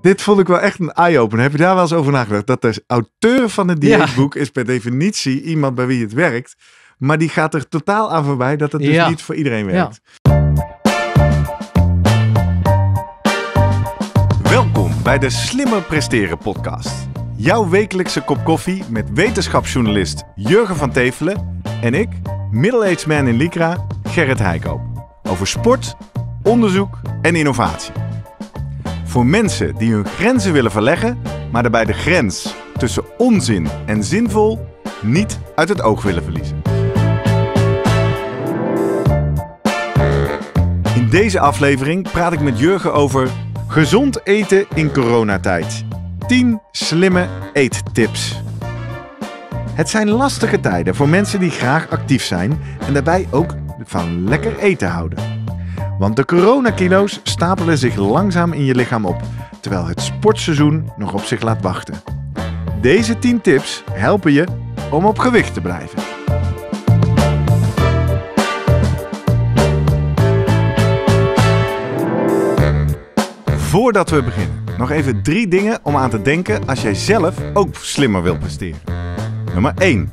Dit vond ik wel echt een eye-opener. Heb je daar wel eens over nagedacht? Dat de auteur van het dieetboek is per definitie iemand bij wie het werkt. Maar die gaat er totaal aan voorbij dat het dus niet voor iedereen werkt. Ja. Welkom bij de Slimmer Presteren podcast. Jouw wekelijkse kop koffie met wetenschapsjournalist Jurgen van Tevelen en ik, middle-aged man in Lycra, Gerrit Heikoop. Over sport, onderzoek en innovatie. Voor mensen die hun grenzen willen verleggen, maar daarbij de grens tussen onzin en zinvol niet uit het oog willen verliezen. In deze aflevering praat ik met Jurgen over gezond eten in coronatijd. 10 slimme eettips. Het zijn lastige tijden voor mensen die graag actief zijn en daarbij ook van lekker eten houden. Want de coronakilo's stapelen zich langzaam in je lichaam op, terwijl het sportseizoen nog op zich laat wachten. Deze 10 tips helpen je om op gewicht te blijven. Voordat we beginnen, nog even drie dingen om aan te denken als jij zelf ook slimmer wilt presteren. Nummer 1.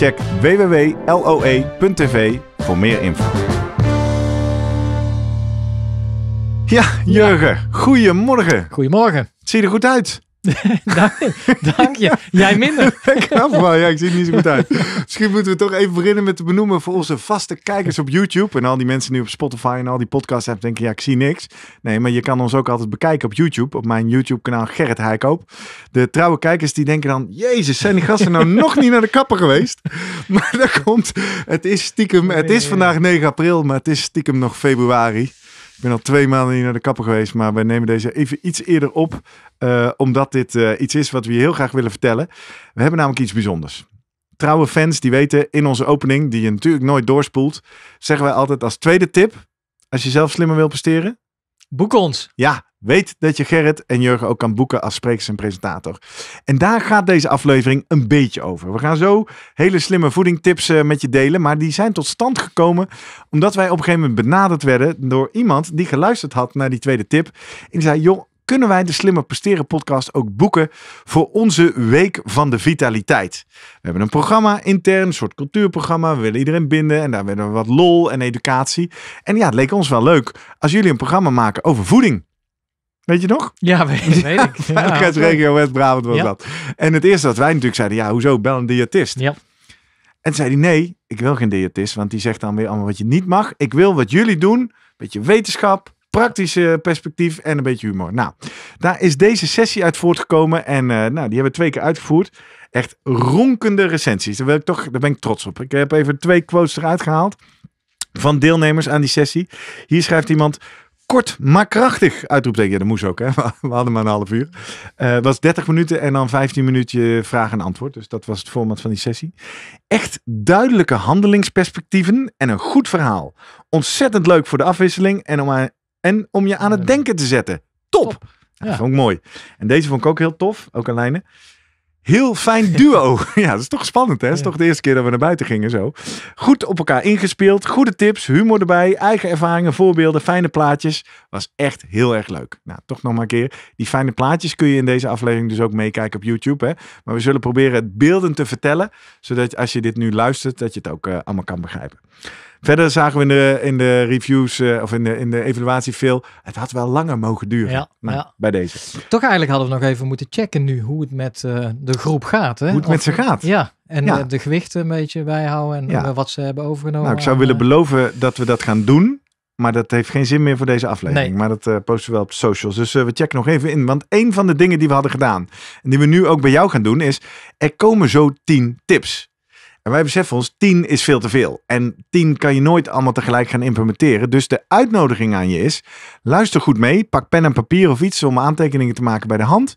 Check www.loe.tv voor meer info. Ja, Jurgen, goedemorgen. Goedemorgen. Het ziet er goed uit. dank, dank, je. Jij minder. ja, ik zie het niet zo goed uit. Misschien moeten we toch even beginnen met te benoemen voor onze vaste kijkers op YouTube. En al die mensen nu op Spotify en al die podcasts hebben denken, ja, ik zie niks. Nee, maar je kan ons ook altijd bekijken op YouTube. Op mijn YouTube-kanaal Gerrit Heikoop. De trouwe kijkers die denken dan, jezus, zijn die gasten nou nog niet naar de kapper geweest? Maar dat komt, het is stiekem, het is vandaag 9 april, maar het is stiekem nog februari. Ik ben al twee maanden hier naar de kapper geweest, maar wij nemen deze even iets eerder op. Eh, omdat dit eh, iets is wat we je heel graag willen vertellen. We hebben namelijk iets bijzonders. Trouwe fans die weten in onze opening, die je natuurlijk nooit doorspoelt, zeggen wij altijd als tweede tip: als je zelf slimmer wil presteren, Boek ons. Ja, weet dat je Gerrit en Jurgen ook kan boeken als sprekers en presentator. En daar gaat deze aflevering een beetje over. We gaan zo hele slimme voedingtips eh, met je delen. Maar die zijn tot stand gekomen omdat wij op een gegeven moment benaderd werden door iemand die geluisterd had naar die tweede tip. En die zei, joh, kunnen wij de Slimmer Presteren podcast ook boeken voor onze Week van de Vitaliteit. We hebben een programma intern, een soort cultuurprogramma. We willen iedereen binden en daar willen we wat lol en educatie. En ja, het leek ons wel leuk als jullie een programma maken over voeding. Weet je nog? Ja, weet, ik. Ja, regio West-Brabant was dat. En het eerste dat wij natuurlijk zeiden, ja, hoezo, bel een diëtist. Ja. En zei hij, nee, ik wil geen diëtist, want die zegt dan weer allemaal wat je niet mag. Ik wil wat jullie doen, beetje wetenschap, praktische perspectief en een beetje humor. Nou, daar is deze sessie uit voortgekomen en eh, nou, die hebben we twee keer uitgevoerd. Echt ronkende recensies. Daar, ik toch, daar ben ik trots op. Ik heb even twee quotes eruit gehaald van deelnemers aan die sessie. Hier schrijft iemand kort maar krachtig. Uitroepteken, ja, dat moest ook. Hè? We hadden maar een half uur. Het eh, was 30 minuten en dan 15 minuutje vraag en antwoord. Dus dat was het format van die sessie. Echt duidelijke handelingsperspectieven en een goed verhaal. Ontzettend leuk voor de afwisseling en om aan en om je aan het denken te zetten. Top! Top. Dat vond ik mooi. En deze vond ik ook heel tof, ook aan lijnen. Heel fijn duo. ja, dat is toch spannend, hè? Dat is toch de eerste keer dat we naar buiten gingen zo. Goed op elkaar ingespeeld, goede tips, humor erbij, eigen ervaringen, voorbeelden, fijne plaatjes. Was echt heel erg leuk. Nou, toch nog maar een keer. Die fijne plaatjes kun je in deze aflevering dus ook meekijken op YouTube, hè? Maar we zullen proberen het beelden te vertellen, zodat als je dit nu luistert, dat je het ook eh, allemaal kan begrijpen. Verder zagen we in de, in de reviews eh, of in de, in de evaluatie veel. Het had wel langer mogen duren. Bij deze. Toch eigenlijk hadden we nog even moeten checken nu hoe het met eh, de groep gaat. Hè? Hoe het met ze gaat. Ja. En eh, de gewichten een beetje bijhouden en wat ze hebben overgenomen. Nou, ik zou willen beloven dat we dat gaan doen. Maar dat heeft geen zin meer voor deze aflevering. Maar dat posten we wel op socials. Dus we checken nog even in. Want een van de dingen die we hadden gedaan. En die we nu ook bij jou gaan doen. Is er komen zo tien tips. En wij beseffen ons, 10 is veel te veel. En 10 kan je nooit allemaal tegelijk gaan implementeren. Dus de uitnodiging aan je is, luister goed mee. Pak pen en papier of iets om aantekeningen te maken bij de hand.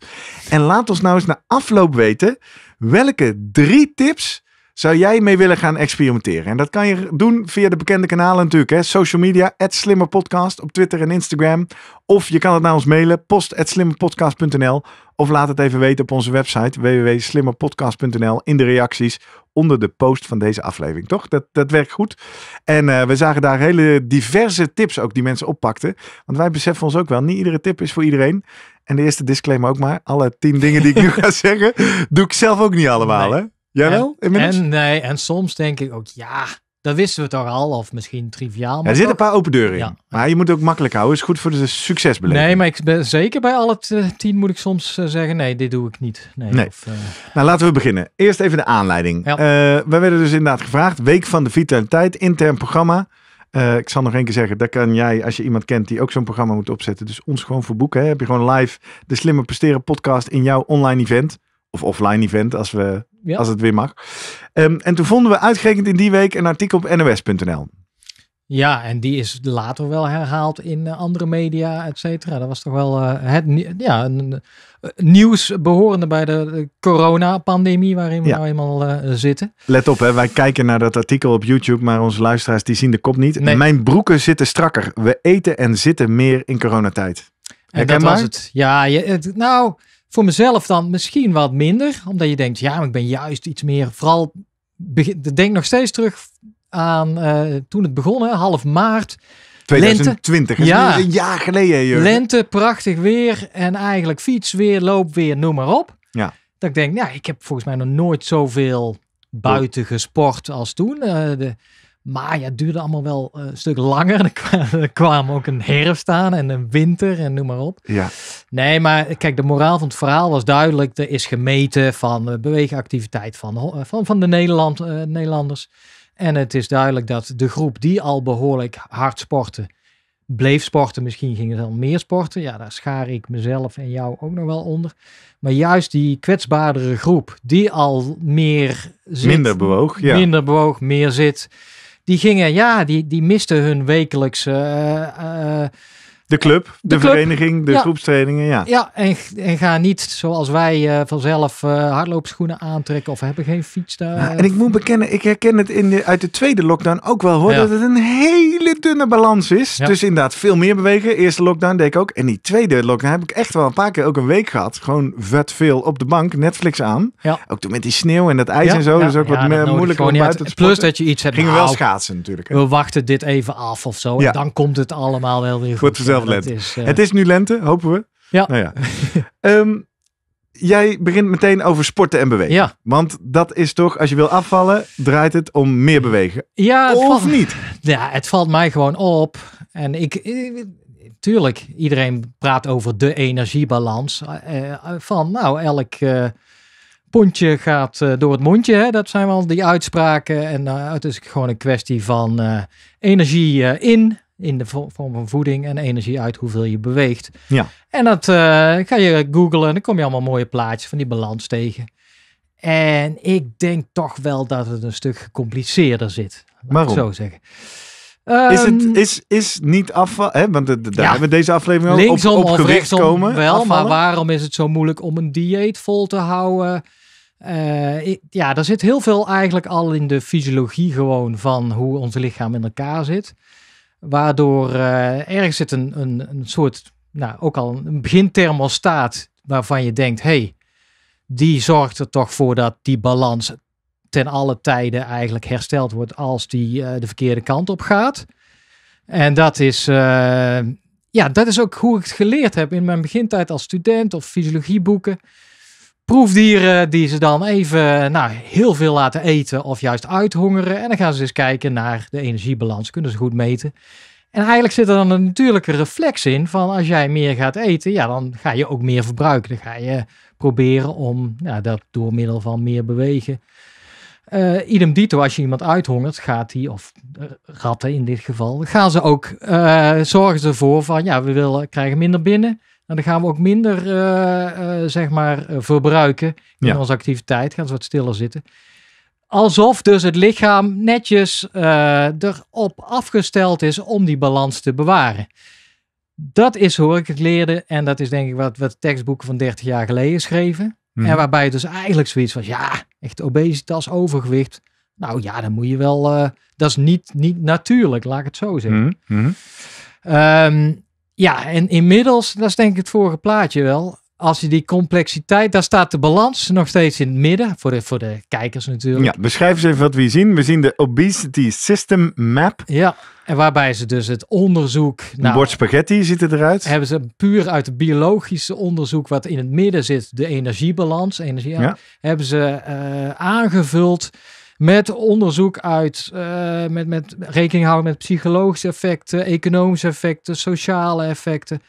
En laat ons nou eens na afloop weten welke drie tips zou jij mee willen gaan experimenteren? En dat kan je doen via de bekende kanalen natuurlijk. Hè? Social media, slimmerpodcast op Twitter en Instagram. Of je kan het naar ons mailen, @slimmerpodcast.nl. Of laat het even weten op onze website www.slimmerpodcast.nl in de reacties onder de post van deze aflevering. Toch? Dat, dat werkt goed. En eh, we zagen daar hele diverse tips ook die mensen oppakten. Want wij beseffen ons ook wel, niet iedere tip is voor iedereen. En de eerste disclaimer ook maar. Alle tien dingen die ik nu ga zeggen, doe ik zelf ook niet allemaal. Hè? Jawel, inmiddels? En, nee, en soms denk ik ook, ja, dat wisten we toch al, of misschien triviaal. Maar er zitten een paar open deuren in. Maar je moet het ook makkelijk houden. Is goed voor de succesbeleving. Nee, maar ik ben, zeker bij alle tien moet ik soms eh, zeggen: nee, dit doe ik niet. Nee. Of, eh, Nou, laten we beginnen. Eerst even de aanleiding. Eh, we werden dus inderdaad gevraagd: Week van de Vitaliteit, intern programma. ik zal nog één keer zeggen, daar kan jij, als je iemand kent die ook zo'n programma moet opzetten, dus ons gewoon voor boeken. Hè? Heb je gewoon live de slimme Presteren podcast in jouw online event of offline event als, we, als het weer mag. Ehm, en toen vonden we uitgerekend in die week een artikel op nos.nl. Ja, en die is later wel herhaald in eh, andere media, et cetera. Dat was toch wel eh, het ja, een, nieuws behorende bij de, coronapandemie waarin we nou eenmaal eh, zitten. Let op, hè, wij kijken naar dat artikel op YouTube, maar onze luisteraars die zien de kop niet. Mijn broeken zitten strakker. We eten en zitten meer in coronatijd. En dat was het. Ja, je, het, nou... Voor mezelf dan misschien wat minder, omdat je denkt, ja, maar ik ben juist iets meer, vooral, denk nog steeds terug aan eh, toen het begon, half maart. 2020, ja, een jaar geleden. Lente, prachtig weer en eigenlijk fiets weer, loop weer, noem maar op. Ja. Dat ik denk, ja, ik heb volgens mij nog nooit zoveel buiten gesport als toen. Eh, de, maar ja, het duurde allemaal wel eh, een stuk langer. Er kwam ook een herfst aan en een winter en noem maar op. Ja. Nee, maar kijk, de moraal van het verhaal was duidelijk. Er is gemeten van beweegactiviteit van, eh, van, van de Nederland, eh, Nederlanders. En het is duidelijk dat de groep die al behoorlijk hard sportte, bleef sporten. Misschien gingen ze al meer sporten. Ja, daar schaar ik mezelf en jou ook nog wel onder. Maar juist die kwetsbaardere groep, die al meer zit, minder bewoog, ja. minder bewoog, meer zit die gingen, ja, die, die misten hun wekelijkse eh, eh, de club, de, vereniging, de groepstrainingen, ja. Ja, en, en, ga niet zoals wij eh, vanzelf eh, hardloopschoenen aantrekken of hebben geen fiets daar. Nou, en ik moet bekennen, ik herken het in de, uit de tweede lockdown ook wel hoor, dat het een hele dunne balans is. Dus inderdaad, veel meer bewegen. Eerste lockdown deed ik ook. En die tweede lockdown heb ik echt wel een paar keer ook een week gehad. Gewoon vet veel op de bank, Netflix aan. Ook toen met die sneeuw en dat ijs en zo. Dus ook wat moeilijker. om buiten te Plus dat je iets hebt. Gingen nou, wel schaatsen natuurlijk. Hè. We wachten dit even af of zo. En dan komt het allemaal wel weer goed zelf Is, eh, het is nu lente, hopen we. Ja. Nou ja. Ehm, jij begint meteen over sporten en bewegen. Ja. Want dat is toch, als je wil afvallen, draait het om meer bewegen. Ja, of niet? Ja, het valt mij gewoon op. En ik, eh, tuurlijk, iedereen praat over de energiebalans. Eh, van nou, elk eh, pondje gaat door het mondje. Hè? Dat zijn wel die uitspraken. En uh, het is gewoon een kwestie van energie in in de vorm van voeding en energie uit hoeveel je beweegt. Ja. En dat eh, ga je googlen en dan kom je allemaal mooie plaatjes van die balans tegen. En ik denk toch wel dat het een stuk gecompliceerder zit. Waarom? zo zeggen. Ehm, is, het, is, is niet afval, hè? want de, daar hebben we deze aflevering ook linksom op, op komen, wel, maar waarom is het zo moeilijk om een dieet vol te houden? Eh, ja, er zit heel veel eigenlijk al in de fysiologie gewoon van hoe ons lichaam in elkaar zit. Waardoor eh, ergens zit een, een, een soort, nou ook al een beginthermostaat waarvan je denkt, hey, die zorgt er toch voor dat die balans ten alle tijden eigenlijk hersteld wordt als die eh, de verkeerde kant op gaat. En dat is, eh, ja, dat is ook hoe ik het geleerd heb in mijn begintijd als student of fysiologieboeken proefdieren die ze dan even eh, nou, heel veel laten eten of juist uithongeren. En dan gaan ze eens dus kijken naar de energiebalans, kunnen ze goed meten. En eigenlijk zit er dan een natuurlijke reflex in van als jij meer gaat eten, ja, dan ga je ook meer verbruiken. Dan ga je proberen om ja, nou, dat door middel van meer bewegen. Uh, idem dito, als je iemand uithongert, gaat die, of uh, ratten in dit geval, gaan ze ook eh, zorgen ervoor van ja, we willen, krijgen minder binnen. En dan gaan we ook minder, eh, eh, zeg maar, eh, verbruiken in ja. onze activiteit. Gaan ze wat stiller zitten. Alsof dus het lichaam netjes erop afgesteld is om die balans te bewaren. Dat is hoe ik het leerde. En dat is denk ik wat, wat tekstboeken van 30 jaar geleden schreven. Mhm. En waarbij het dus eigenlijk zoiets was, ja, echt obesitas, overgewicht. Nou ja, dan moet je wel, dat is niet, niet natuurlijk, laat ik het zo zeggen. Mm. Ja, en inmiddels, dat is denk ik het vorige plaatje wel. Als je die complexiteit, daar staat de balans nog steeds in het midden. Voor de, voor de kijkers natuurlijk. Ja, beschrijf eens even wat we zien. We zien de Obesity System Map. Ja, en waarbij ze dus het onderzoek. Een bord spaghetti ziet het eruit. Hebben ze puur uit het biologische onderzoek, wat in het midden zit, de energiebalans, energie, hebben ze eh, aangevuld met onderzoek uit, eh, met, met rekening houden met psychologische effecten, economische effecten, sociale effecten.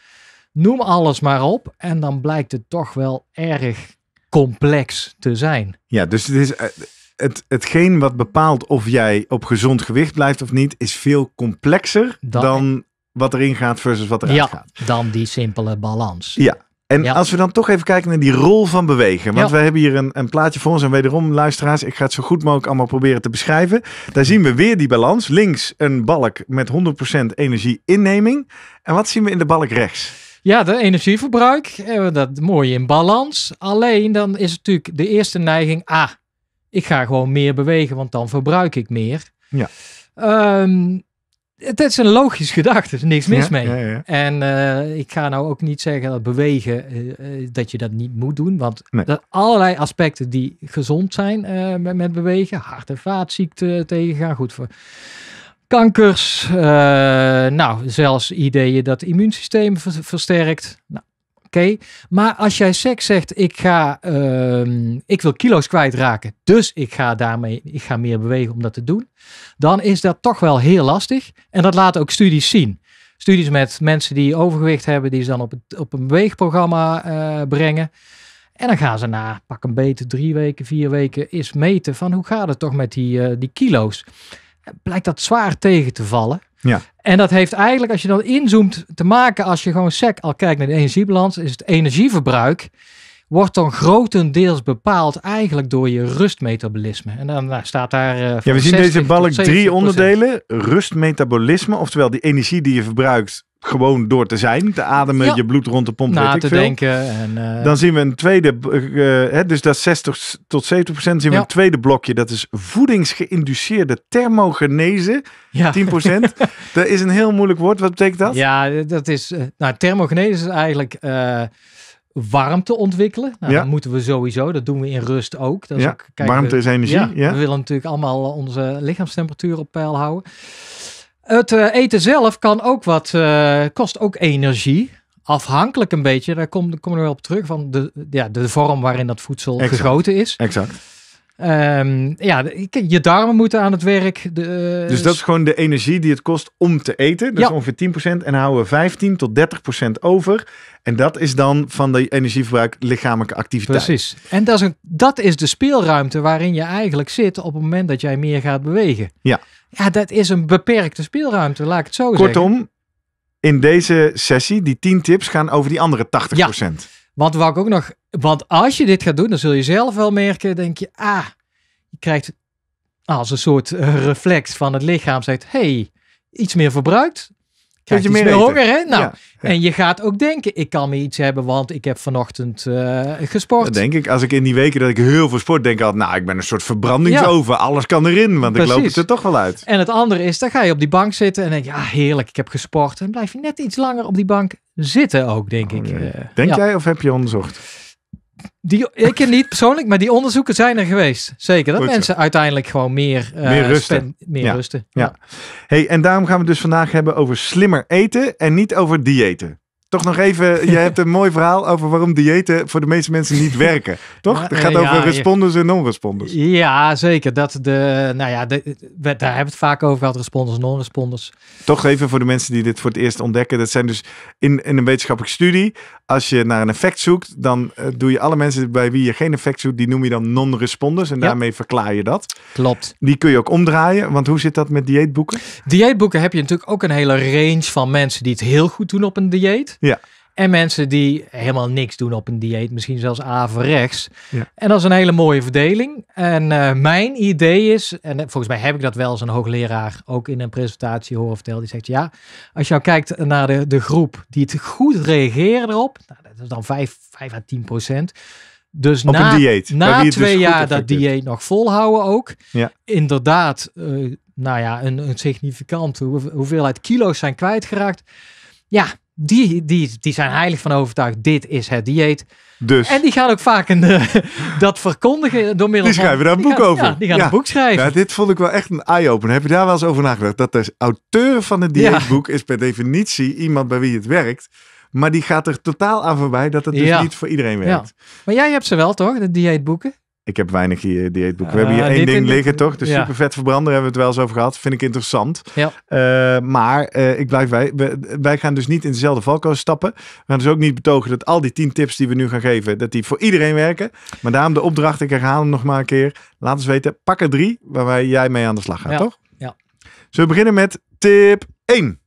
Noem alles maar op. En dan blijkt het toch wel erg complex te zijn. Ja, dus het is. Eh, het, hetgeen wat bepaalt of jij op gezond gewicht blijft of niet, is veel complexer dan, wat erin gaat versus wat eruit ja, Dan die simpele balans. Ja, en als we dan toch even kijken naar die rol van bewegen. Want we hebben hier een, een, plaatje voor ons. En wederom, luisteraars, ik ga het zo goed mogelijk allemaal proberen te beschrijven. Daar zien we weer die balans. Links een balk met 100% energieinneming. En wat zien we in de balk rechts? Ja, de energieverbruik. Eh, dat mooi in balans. Alleen dan is natuurlijk de eerste neiging. Ah, ik ga gewoon meer bewegen, want dan verbruik ik meer. Ja. Ehm, het is een logisch gedachte, er is niks mis mee. En eh, ik ga nou ook niet zeggen dat bewegen, eh, eh, dat je dat niet moet doen. Want nee. allerlei aspecten die gezond zijn met, met, bewegen, hart- en vaatziekten tegengaan, goed voor kankers. nou, zelfs ideeën dat het immuunsysteem versterkt. Nou, maar als jij seks zegt, ik, ga, ehm, ik wil kilo's kwijtraken, dus ik ga daarmee, ik ga meer bewegen om dat te doen, dan is dat toch wel heel lastig. En dat laten ook studies zien. Studies met mensen die overgewicht hebben, die ze dan op, het, op een beweegprogramma eh, brengen. En dan gaan ze na pak een beetje drie weken, vier weken is meten van hoe gaat het toch met die, eh, die kilo's. Blijkt dat zwaar tegen te vallen. Ja. En dat heeft eigenlijk, als je dan inzoomt, te maken als je gewoon sec al kijkt naar de energiebalans, is het energieverbruik wordt dan grotendeels bepaald eigenlijk door je rustmetabolisme. En dan nou, staat daar... Eh, ja, we zien deze balk drie onderdelen. Rustmetabolisme, oftewel die energie die je verbruikt gewoon door te zijn, te ademen, je bloed rond de pomp, Na te denken. En, eh, Dan zien we een tweede, uh, dus dat 60 tot 70 procent, zien we een tweede blokje. Dat is voedingsgeïnduceerde thermogenese, ja. 10 procent. dat is een heel moeilijk woord. Wat betekent dat? Ja, dat is, eh, nou thermogenese is eigenlijk... warmte ontwikkelen. Nou, Dat moeten we sowieso. Dat doen we in rust ook. Dat is ja. warmte we, is energie. Ja, we willen natuurlijk allemaal onze lichaamstemperatuur op peil houden. Het eh, eten zelf kan ook wat, eh, kost ook energie. Afhankelijk een beetje, daar komen we er wel op terug, van de, ja, de vorm waarin dat voedsel exact. gegoten is. Exact. Ehm, ja, je darmen moeten aan het werk. De, eh, dus dat is gewoon de energie die het kost om te eten. Dat is ongeveer 10%. En houden we 15 tot 30% over. En dat is dan van de energieverbruik lichamelijke activiteit. Precies. En dat is, een, dat is de speelruimte waarin je eigenlijk zit op het moment dat jij meer gaat bewegen. Ja. Ja, dat is een beperkte speelruimte, laat ik het zo zeggen. Kortom, in deze sessie, die 10 tips gaan over die andere 80%. Ja. Want wou ik ook nog, want als je dit gaat doen, dan zul je zelf wel merken, denk je, ah, je krijgt als een soort eh, reflex van het lichaam, zegt, hey, iets meer verbruikt, Krijg je meer, meer honger, hè? Nou, en je gaat ook denken, ik kan me iets hebben, want ik heb vanochtend eh, gesport. Dat denk ik. Als ik in die weken dat ik heel veel sport denk, had, nou, ik ben een soort verbrandingsoven. Alles kan erin, want ik loop het er toch wel uit. En het andere is, dan ga je op die bank zitten en denk je, ja, ah, heerlijk, ik heb gesport. En blijf je net iets langer op die bank zitten ook, denk oh, ik. Eh, denk jij of heb je onderzocht? Die, ik niet persoonlijk, maar die onderzoeken zijn er geweest. Zeker, dat mensen uiteindelijk gewoon meer, eh, rusten. meer rusten. Ja. ja. Hey, en daarom gaan we dus vandaag hebben over slimmer eten en niet over diëten toch nog even, je hebt een mooi verhaal over waarom diëten voor de meeste mensen niet werken. Toch? Het gaat over ja, responders en non-responders. Ja, zeker. Dat de, nou ja, de, daar hebben we het vaak over gehad, responders en non-responders. Toch even voor de mensen die dit voor het eerst ontdekken. Dat zijn dus in, in een wetenschappelijke studie, als je naar een effect zoekt, dan eh, doe je alle mensen bij wie je geen effect zoekt, die noem je dan non-responders. En daarmee verklaar je dat. Klopt. Die kun je ook omdraaien. Want hoe zit dat met dieetboeken? Dieetboeken heb je natuurlijk ook een hele range van mensen die het heel goed doen op een dieet. Ja. En mensen die helemaal niks doen op een dieet, misschien zelfs averechts. Ja. En dat is een hele mooie verdeling. En eh, mijn idee is, en volgens mij heb ik dat wel als een hoogleraar ook in een presentatie horen vertellen, die zegt ja, als je nou kijkt naar de, de groep die het goed reageren erop, nou, dat is dan 5, 5 à 10 procent. Dus op na, een dieet. na dus twee jaar dat dieet nog volhouden ook. Ja. Inderdaad, eh, nou ja, een, een significante hoeveelheid kilo's zijn kwijtgeraakt. Ja, die, die, die zijn heilig van overtuigd, dit is het dieet. Dus. En die gaan ook vaak een, eh, dat verkondigen door middel van... Die schrijven daar een boek over. die gaan een boek schrijven. Ja, dit vond ik wel echt een eye-opener. Heb je daar wel eens over nagedacht? Dat de auteur van het dieetboek is per definitie iemand bij wie het werkt. Maar die gaat er totaal aan voorbij dat het dus niet voor iedereen werkt. Maar jij hebt ze wel toch, de dieetboeken? Ik heb weinig dieetboeken. we ah, hebben hier één ding liggen, toch? De supervetverbrander hebben we het wel eens over gehad. Vind ik interessant. Ja. Eh, maar eh, ik blijf bij. wij gaan dus niet in dezelfde valkoos stappen. We gaan dus ook niet betogen dat al die tien tips die we nu gaan geven, dat die voor iedereen werken. Maar daarom de opdracht, ik herhaal hem nog maar een keer. Laat eens weten, pak er drie waar jij mee aan de slag gaat, toch? Ja. Zullen we beginnen met tip 1?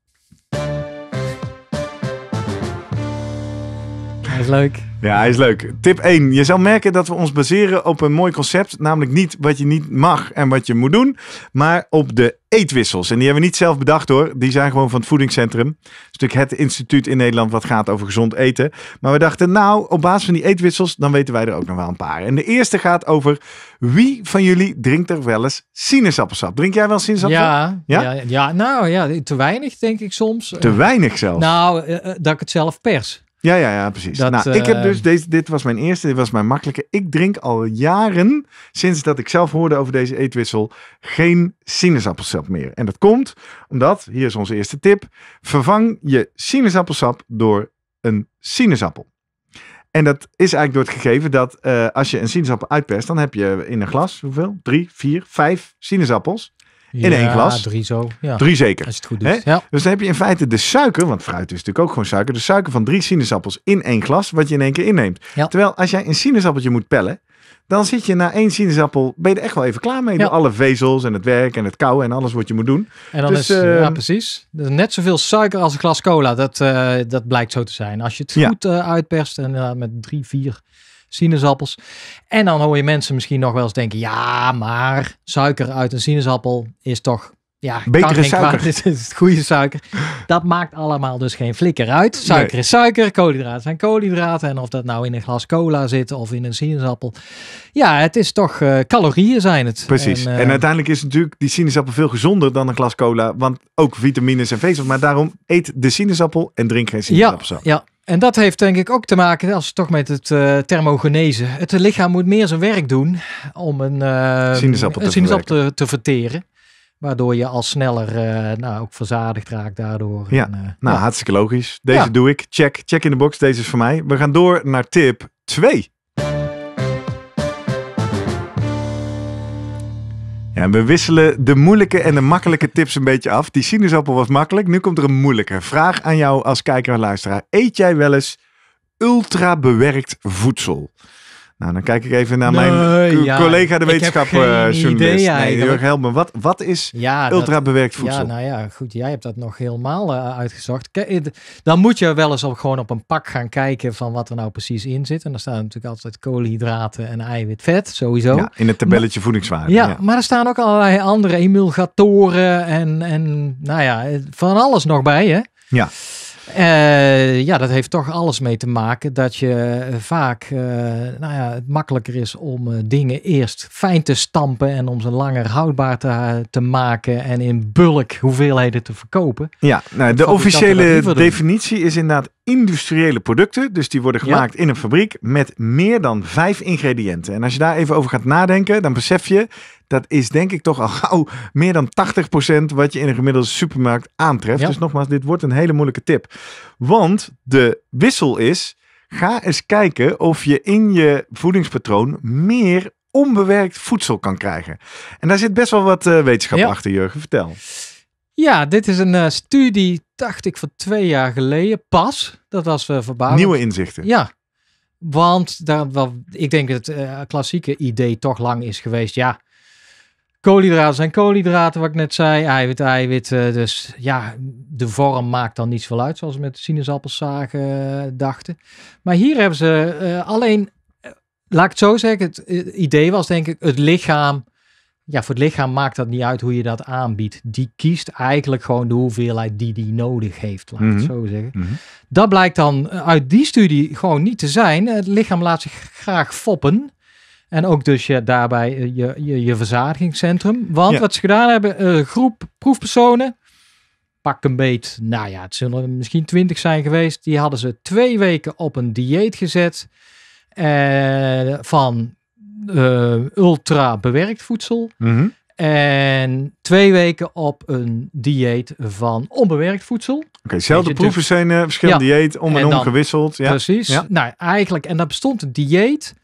Dat is leuk. Ja, hij is leuk. Tip 1. Je zal merken dat we ons baseren op een mooi concept. Namelijk niet wat je niet mag en wat je moet doen. Maar op de eetwissels. En die hebben we niet zelf bedacht hoor. Die zijn gewoon van het voedingscentrum. Stuk het instituut in Nederland wat gaat over gezond eten. Maar we dachten nou, op basis van die eetwissels, dan weten wij er ook nog wel een paar. En de eerste gaat over wie van jullie drinkt er wel eens sinaasappelsap? Drink jij wel sinaasappelsap? Ja, ja? ja, nou ja, te weinig denk ik soms. Te weinig zelfs? Nou, eh, eh, dat ik het zelf pers. Ja, ja, ja, precies. nou, ik heb eh, dus, deze, dit was mijn eerste, dit was mijn makkelijke. Ik drink al jaren, sinds dat ik zelf hoorde over deze eetwissel, geen sinaasappelsap meer. En dat komt omdat, hier is onze eerste tip, vervang je sinaasappelsap door een sinaasappel. En dat is eigenlijk door het gegeven dat eh, als je een sinaasappel uitperst, dan heb je in een glas, hoeveel? Drie, vier, vijf sinaasappels in één glas. Drie zo. Drie zeker. Als je het goed doet. Dus dan heb je in feite de suiker, want fruit is natuurlijk ook gewoon suiker, de suiker van drie sinaasappels in één glas, wat je in één keer inneemt. Terwijl als jij een sinaasappeltje moet pellen, dan zit je na één sinaasappel, ben je er echt wel even klaar mee. Door alle vezels en het werk en het kauwen en alles wat je moet doen. En dan dus, is, uh, ja ehm, precies, net zoveel suiker als een glas cola. Dat, eh, dat blijkt zo te zijn. Als je het goed eh, uitperst en eh, met drie, vier sinaasappels. En dan hoor je mensen misschien nog wel eens denken, ja, maar suiker uit een sinaasappel is toch ja, betere suiker. Het is, het goede suiker. Dat maakt allemaal dus geen flikker uit. Suiker is suiker, koolhydraten zijn koolhydraten. En of dat nou in een glas cola zit of in een sinaasappel. Ja, het is toch eh, calorieën zijn het. Precies. En, eh, uiteindelijk is natuurlijk die sinaasappel veel gezonder dan een glas cola. Want ook vitamines en vezels. Maar daarom eet de sinaasappel en drink geen sinaasappelsap. Ja, ja. En dat heeft denk ik ook te maken, als toch met het uh, eh, thermogenese. Het lichaam moet meer zijn werk doen om een, uh, sinaasappel, een te, sinaasappel te, te, verteren. Waardoor je al sneller eh, nou, ook verzadigd raakt daardoor. Ja, en, nou ja. hartstikke logisch. Deze doe ik. Check, check in de box. Deze is voor mij. We gaan door naar tip 2. we wisselen de moeilijke en de makkelijke tips een beetje af. Die sinaasappel was makkelijk, nu komt er een moeilijke. Vraag aan jou als kijker en luisteraar. Eet jij wel eens ultra bewerkt voedsel? Nou, dan kijk ik even naar mijn collega, de wetenschapjournalist. Eh, uh, nee, Jurgen, help me. Wat, wat is ultra ultrabewerkt voedsel? Ja, nou ja, goed. Jij hebt dat nog helemaal eh, uitgezocht. Eh, dan moet je wel eens op, gewoon op een pak gaan kijken van wat er nou precies in zit. En daar staan natuurlijk altijd koolhydraten en eiwit, vet, sowieso. Ja, in het tabelletje voedingswaarde. Ja, ja, maar er staan ook allerlei andere emulgatoren en, en nou ja, van alles nog bij, hè? Ja. Eh, ja, dat heeft toch alles mee te maken dat je eh, vaak eh, nou ja, het makkelijker is om dingen eerst fijn te stampen en om ze langer houdbaar te, te maken en in bulk hoeveelheden te verkopen. Ja, nou, de officiële definitie is inderdaad industriële producten. Dus die worden gemaakt in een fabriek met meer dan vijf ingrediënten. En als je daar even over gaat nadenken, dan besef je dat is denk ik toch al gauw meer dan 80% wat je in een gemiddelde supermarkt aantreft. Dus nogmaals, dit wordt een hele moeilijke tip. Want de wissel is, ga eens kijken of je in je voedingspatroon meer onbewerkt voedsel kan krijgen. En daar zit best wel wat uh, wetenschap achter, Jurgen. Vertel. Ja, dit is een eh, studie, dacht ik, van twee jaar geleden. Pas, dat was uh, verbazend. Nieuwe inzichten. Ja, want daar, wel, ik denk dat het klassieke idee toch lang is geweest. Ja, Koolhydraten zijn koolhydraten, wat ik net zei. Eiwit, eiwitten, eh, Dus ja, de vorm maakt dan niet zoveel uit, zoals we met sinaasappelsagen eh, dachten. Maar hier hebben ze eh, alleen, laat ik het zo zeggen, het, idee was denk ik, het lichaam, ja, voor het lichaam maakt dat niet uit hoe je dat aanbiedt. Die kiest eigenlijk gewoon de hoeveelheid die die nodig heeft, laat ik het mhm. zo zeggen. Mhm. Dat blijkt dan uit die studie gewoon niet te zijn. Het lichaam laat zich graag foppen. En ook dus je, daarbij eh, je, je, je verzadigingscentrum. Want wat ze gedaan hebben, eh, een groep proefpersonen, pak een beet, nou ja, het zullen er misschien twintig zijn geweest. Die hadden ze twee weken op een dieet gezet eh, van uh, ultra bewerkt voedsel. Mhm. En twee weken op een dieet van onbewerkt voedsel. Oké, dezelfde dus- proeven zijn uh, verschillend dieet, om en, om gewisseld. Ja. Precies. Nou, eigenlijk, en dat bestond een dieet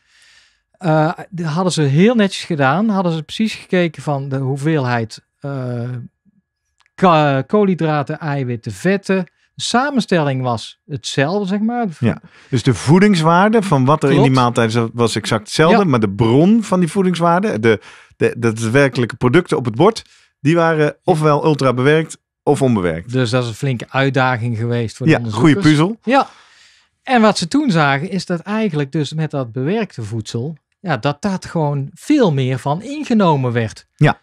eh, hadden ze heel netjes gedaan. Hadden ze precies gekeken van de hoeveelheid eh, koolhydraten, eiwitten, vetten. De samenstelling was hetzelfde, zeg maar. Ja, dus de voedingswaarde van wat er in die maaltijd was exact hetzelfde. Maar de bron van die voedingswaarde, de, de, de werkelijke producten op het bord, die waren ofwel ultra bewerkt of onbewerkt. Dus dat is een flinke uitdaging geweest voor de ja, goede puzzel. Ja. En wat ze toen zagen is dat eigenlijk dus met dat bewerkte voedsel ja, dat dat gewoon veel meer van ingenomen werd. Ja.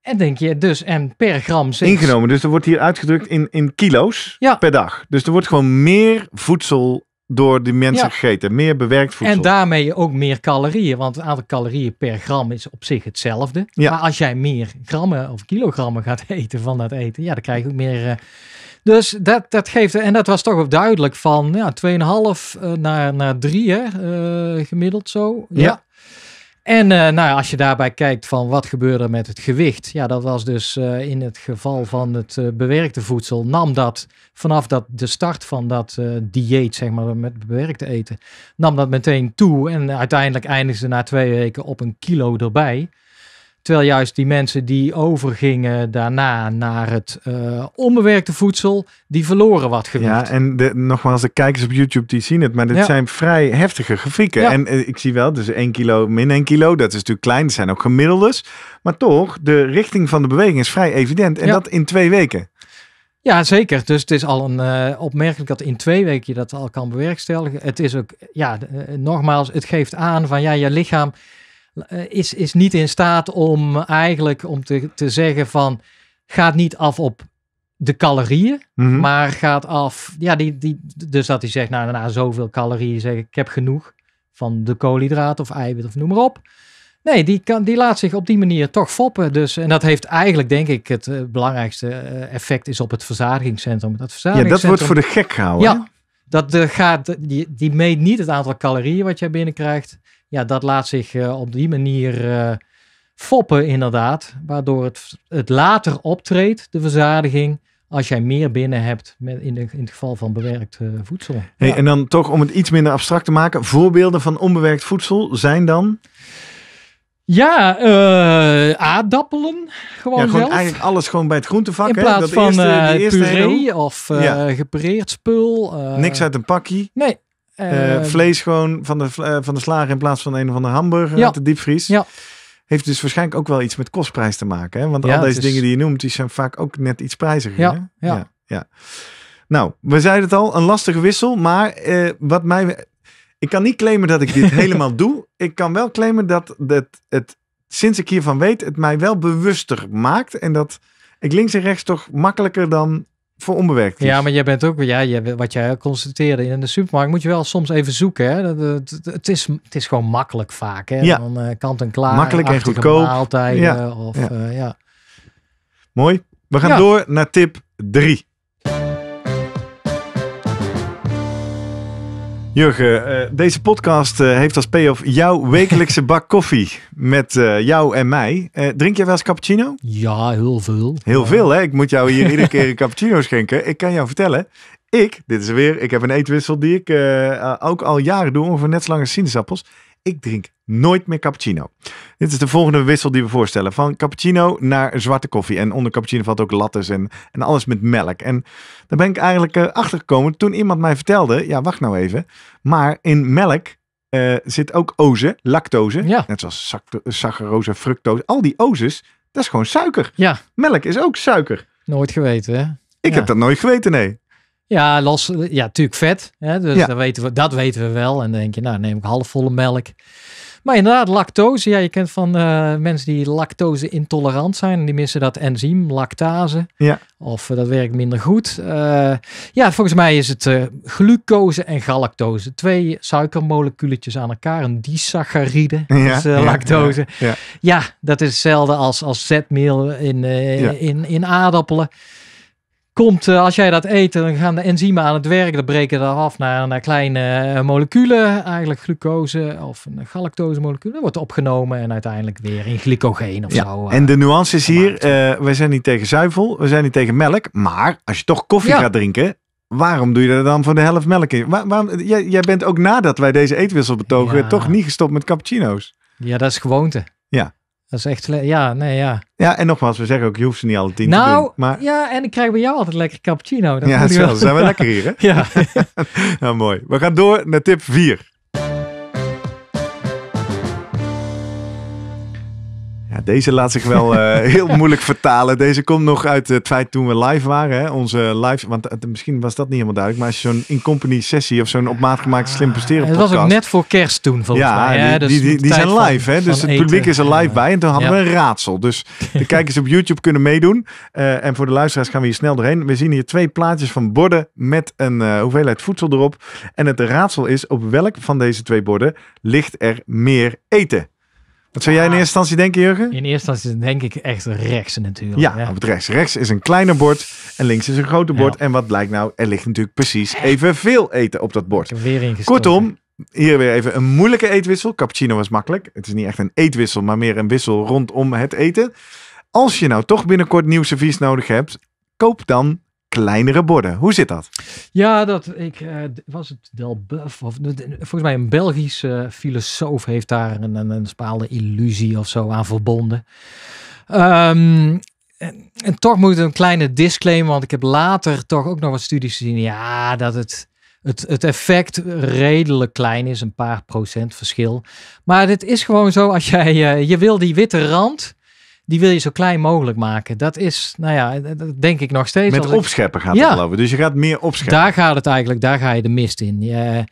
En denk je dus, en per gram zit... Ingenomen, dus er wordt hier uitgedrukt in, in kilo's per dag. Dus er wordt gewoon meer voedsel door de mensen gegeten, meer bewerkt voedsel. En daarmee ook meer calorieën, want het aantal calorieën per gram is op zich hetzelfde. Maar als jij meer grammen of kilogrammen gaat eten van dat eten, ja, dan krijg je ook meer... Eh, dus dat, dat geeft, en dat was toch ook duidelijk van ja, 2,5 eh, naar, naar 3 hè, eh, gemiddeld zo. Ja. En eh, nou, als je daarbij kijkt van wat gebeurde met het gewicht. Ja, dat was dus in het geval van het bewerkte voedsel. Nam dat vanaf dat, de start van dat dieet, zeg maar, met bewerkte eten. Nam dat meteen toe. En uiteindelijk eindigde na twee weken op een kilo erbij. Terwijl juist die mensen die overgingen daarna naar het eh, onbewerkte voedsel, die verloren wat gewicht. Ja, en de, nogmaals, de kijkers op YouTube die zien het, maar dit zijn vrij heftige grafieken. En eh, ik zie wel, dus 1 kilo min 1 kilo, dat is natuurlijk klein, dat zijn ook gemiddeldes. Maar toch, de richting van de beweging is vrij evident en dat in twee weken. Ja, zeker. Dus het is al een, uh, opmerkelijk dat in twee weken je dat al kan bewerkstelligen. Het is ook, ja, nogmaals, het geeft aan van ja, je lichaam eh, is, is niet in staat om eigenlijk om te, te zeggen van gaat niet af op de calorieën, mhm. maar gaat af. Ja, die, die, dus dat hij zegt, nou, na nou, nou, zoveel calorieën zeg ik, ik heb genoeg van de koolhydraten of eiwit of noem maar op. Nee, die, kan, die laat zich op die manier toch foppen. Dus, en dat heeft eigenlijk, denk ik, het eh, belangrijkste eh, effect is op het verzadigingscentrum. Dat verzadigingscentrum ja, dat wordt voor de gek gehouden. Ja, dat gaat, die, die meet niet het aantal calorieën wat jij binnenkrijgt, ja, dat laat zich eh, op die manier eh, foppen, inderdaad. Waardoor het, het later optreedt, de verzadiging, als jij meer binnen hebt met in, de, in het geval van bewerkt eh, voedsel. Hey, En dan toch om het iets minder abstract te maken, voorbeelden van onbewerkt voedsel zijn dan? Ja, aardappelen gewoon ja, gewoon zelf. Eigenlijk alles gewoon bij het groentevak. In plaats hè? Dat van eerste, de eerste puree of ja. gepareerd spul. Niks uit een pakje. Nee, eh, eh, ehm, vlees gewoon van de, eh, van de slager in plaats van een of andere hamburger ja. uit de diepvries. Ja. Heeft dus waarschijnlijk ook wel iets met kostprijs te maken. Hè? Want al deze dingen die je noemt, die zijn vaak ook net iets prijziger. Ja, hè? ja. ja, Nou, we zeiden het al, een lastige wissel. Maar wat mij... Ik kan niet claimen dat ik dit helemaal doe. Ik kan wel claimen dat, dat het, sinds ik hiervan weet, het mij wel bewuster maakt. En dat ik links en rechts toch makkelijker dan voor onbewerkt Ja, maar jij bent ook, ja, wat jij constateerde in de supermarkt, moet je wel soms even zoeken. Hè? Het, is, het is gewoon makkelijk vaak. Hè? Ja. Dan, eh, kant en klaar. Makkelijk en goedkoop. ja. of eh, ja. Mooi. We gaan door naar tip 3. Jurgen, eh, deze podcast eh, heeft als payoff jouw wekelijkse bak koffie met eh, jou en mij. Drink jij wel eens cappuccino? Ja, heel veel. Heel veel, hè? Ik moet jou hier iedere keer een cappuccino schenken. Ik kan jou vertellen, ik, dit is weer, ik heb een eetwissel die ik ook al jaren doe, ongeveer net zo lang als sinaasappels ik drink nooit meer cappuccino. Dit is de volgende wissel die we voorstellen. Van cappuccino naar zwarte koffie. En onder cappuccino valt ook lattes en, en alles met melk. En daar ben ik eigenlijk uh, achter gekomen toen iemand mij vertelde... Ja, wacht nou even. Maar in melk eh, zit ook ozen, lactose. Ja. Net zoals saccharose, fructose. Al die ozes, dat is gewoon suiker. Ja. Melk is ook suiker. Nooit geweten, hè? Ik heb dat nooit geweten, nee. Ja, los, ja, natuurlijk vet. Hè? Dus dat, weten we, dat weten we wel. En dan denk je, nou neem ik halfvolle melk. Maar inderdaad, lactose. Ja, je kent van eh, mensen die lactose intolerant zijn. Die missen dat enzym, lactase. Ja. Of eh, dat werkt minder goed. Eh, ja, volgens mij is het glucose en galactose. Twee suikermoleculetjes aan elkaar. Een disaccharide is lactose. Ja, ja, dat is hetzelfde als, als zetmeel in, in, in aardappelen komt, eh, als jij dat eet, dan gaan de enzymen aan het werk. Dan breken dat af naar, naar kleine eh, moleculen. Eigenlijk glucose of een galactose moleculen. Dat wordt opgenomen en uiteindelijk weer in glycogeen of ja. zo. en de eh, nuance is hier, uh, we zijn niet tegen zuivel, we zijn niet tegen melk. Maar als je toch koffie gaat drinken, waarom doe je er dan voor de helft melk in? waarom, jij, bent ook nadat wij deze eetwissel betogen, toch niet gestopt met cappuccino's. Ja, dat is gewoonte. Ja. Dat is echt slecht. Ja, nee, ja. Ja, en nogmaals, we zeggen ook, je hoeft ze niet alle tien te nou, doen. Maar... ja, en ik krijg bij jou altijd lekker cappuccino. Dat ja, dat zijn we lekker hier, hè? Ja. nou, mooi. We gaan door naar tip 4. deze laat zich wel eh, heel moeilijk vertalen. Deze komt nog uit het feit toen we live waren. Hè? Onze live, want eh, misschien was dat niet helemaal duidelijk. Maar als je zo'n in-company sessie of zo'n op maat gemaakt slim ah, presteren podcast... Het was ook net voor kerst toen volgens ja, mij. Ja, dus die, die, zijn live. hè? Dus het publiek is er live bij. En toen hadden we een raadsel. Dus de kijkers op YouTube kunnen meedoen. Eh, en voor de luisteraars gaan we hier snel doorheen. We zien hier twee plaatjes van borden met een hoeveelheid voedsel erop. En het raadsel is op welk van deze twee borden ligt er meer eten? Wat zou jij in ah. eerste instantie denken, Jurgen? In eerste instantie denk ik echt rechts natuurlijk. Ja, op het rechts. Rechts is een kleiner bord en links is een groter bord. En wat blijkt nou? Er ligt natuurlijk precies evenveel eten op dat bord. Weer Kortom, hier weer even een moeilijke eetwissel. Cappuccino was makkelijk. Het is niet echt een eetwissel, maar meer een wissel rondom het eten. Als je nou toch binnenkort nieuw servies nodig hebt, koop dan kleinere borden. Hoe zit dat? Ja, dat ik eh, was het Delbeuf of volgens mij een Belgische filosoof heeft daar een, een, een bepaalde illusie of zo aan verbonden. Ehm, en, en, toch moet een kleine disclaimer, want ik heb later toch ook nog wat studies gezien. Ja, dat het, het, het effect redelijk klein is, een paar procent verschil. Maar dit is gewoon zo, als jij, eh, je wil die witte rand, die wil je zo klein mogelijk maken. Dat is, nou ja, denk ik nog steeds. Met opscheppen gaan gaat geloven. Dus je gaat meer opscheppen. Daar gaat het eigenlijk, daar ga je de mist in. Je,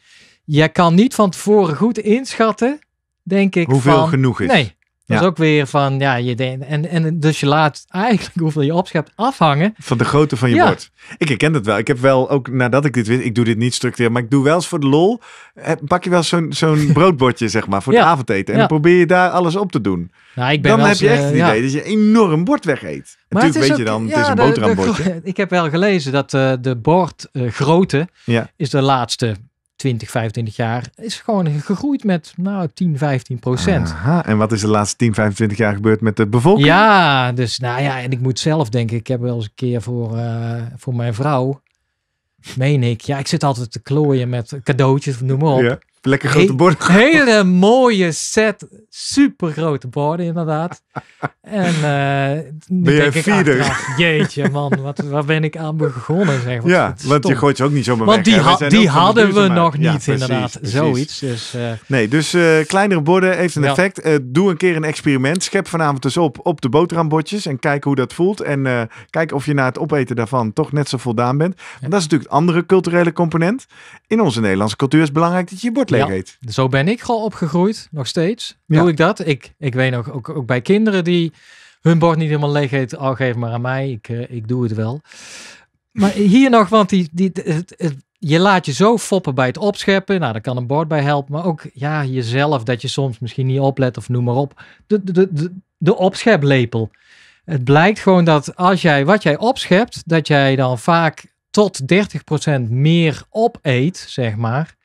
je kan niet van tevoren goed inschatten, denk ik. Hoeveel genoeg is. Nee, dat is ook weer van, ja, je denkt, en, en dus je laat eigenlijk hoeveel je opschept afhangen. Van de grootte van je bord. Ik herken dat wel. Ik heb wel ook, nadat ik dit weet, ik doe dit niet structureel, maar ik doe wel eens voor de lol, eh, pak je wel zo'n zo'n broodbordje, zeg maar, voor het avondeten. En dan probeer je daar alles op te doen. Nou, ik ben dan heb je echt het eh, idee dat je enorm bord weg eet. Maar Natuurlijk weet je dan, het is een boterhambordje. ik heb wel gelezen dat eh, de bordgrootte uh, ja. is de laatste 20, 25 jaar is gewoon gegroeid met nou 10, 15 procent. en wat is de laatste 10, 25 jaar gebeurd met de bevolking? Ja, dus nou ja, en ik moet zelf denken, ik heb wel eens een keer voor, eh, voor mijn vrouw, meen ik, ja, ik zit altijd te klooien met cadeautjes, noem maar op. Ja. Lekker grote borden. hele mooie set. Super grote borden, inderdaad. en uh, ben denk ik ah, jeetje man, wat, waar ben ik aan begonnen? Zeg, wat, ja, want je gooit ze ook niet zomaar want weg. Want die, die hadden we nog niet, inderdaad. Zoiets. Dus, eh, nee, dus eh, kleinere borden heeft een effect. doe een keer een experiment. Schep vanavond dus op, op de boterhambordjes en kijk hoe dat voelt. En kijk of je na het opeten daarvan toch net zo voldaan bent. Want dat is natuurlijk het andere culturele component. In onze Nederlandse cultuur is het belangrijk dat je je bord zo ben ik gewoon opgegroeid, nog steeds. Doe ik dat? Ik, ik weet nog, ook, ook bij kinderen die hun bord niet helemaal leeg eet, al oh, geef maar aan mij, ik, eh, ik doe het wel. Maar hier nog, want die, die, je laat je zo foppen bij het opscheppen. Nou, daar kan een bord bij helpen. Maar ook ja, jezelf, dat je soms misschien niet oplet of noem maar op. De, de, de, de opscheplepel. Het blijkt gewoon dat als jij wat jij opschept, dat jij dan vaak tot 30% meer opeet, zeg maar.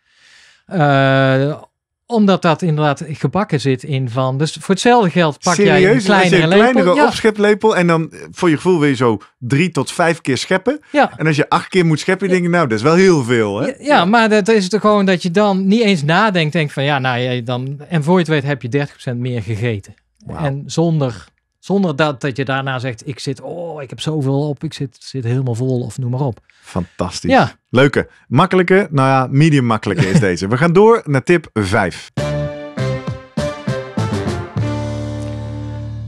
Eh, omdat dat inderdaad gebakken zit in van. Dus voor hetzelfde geld pak Serieus? jij een kleinere, een kleinere lepel, En dan eh, voor je gevoel wil je zo drie tot vijf keer scheppen. Ja. En als je acht keer moet scheppen, ja. denk je nou, dat is wel heel veel. Hè? Ja, maar dat is toch gewoon dat je dan niet eens nadenkt. Denk van ja, nou, dan, en voor je het weet heb je 30% meer gegeten. En zonder zonder dat, dat je daarna zegt, ik zit, oh, ik heb zoveel op, ik zit, zit helemaal vol of noem maar op. Fantastisch. Ja. Leuke, makkelijke, nou ja, medium makkelijke is deze. We gaan door naar tip 5.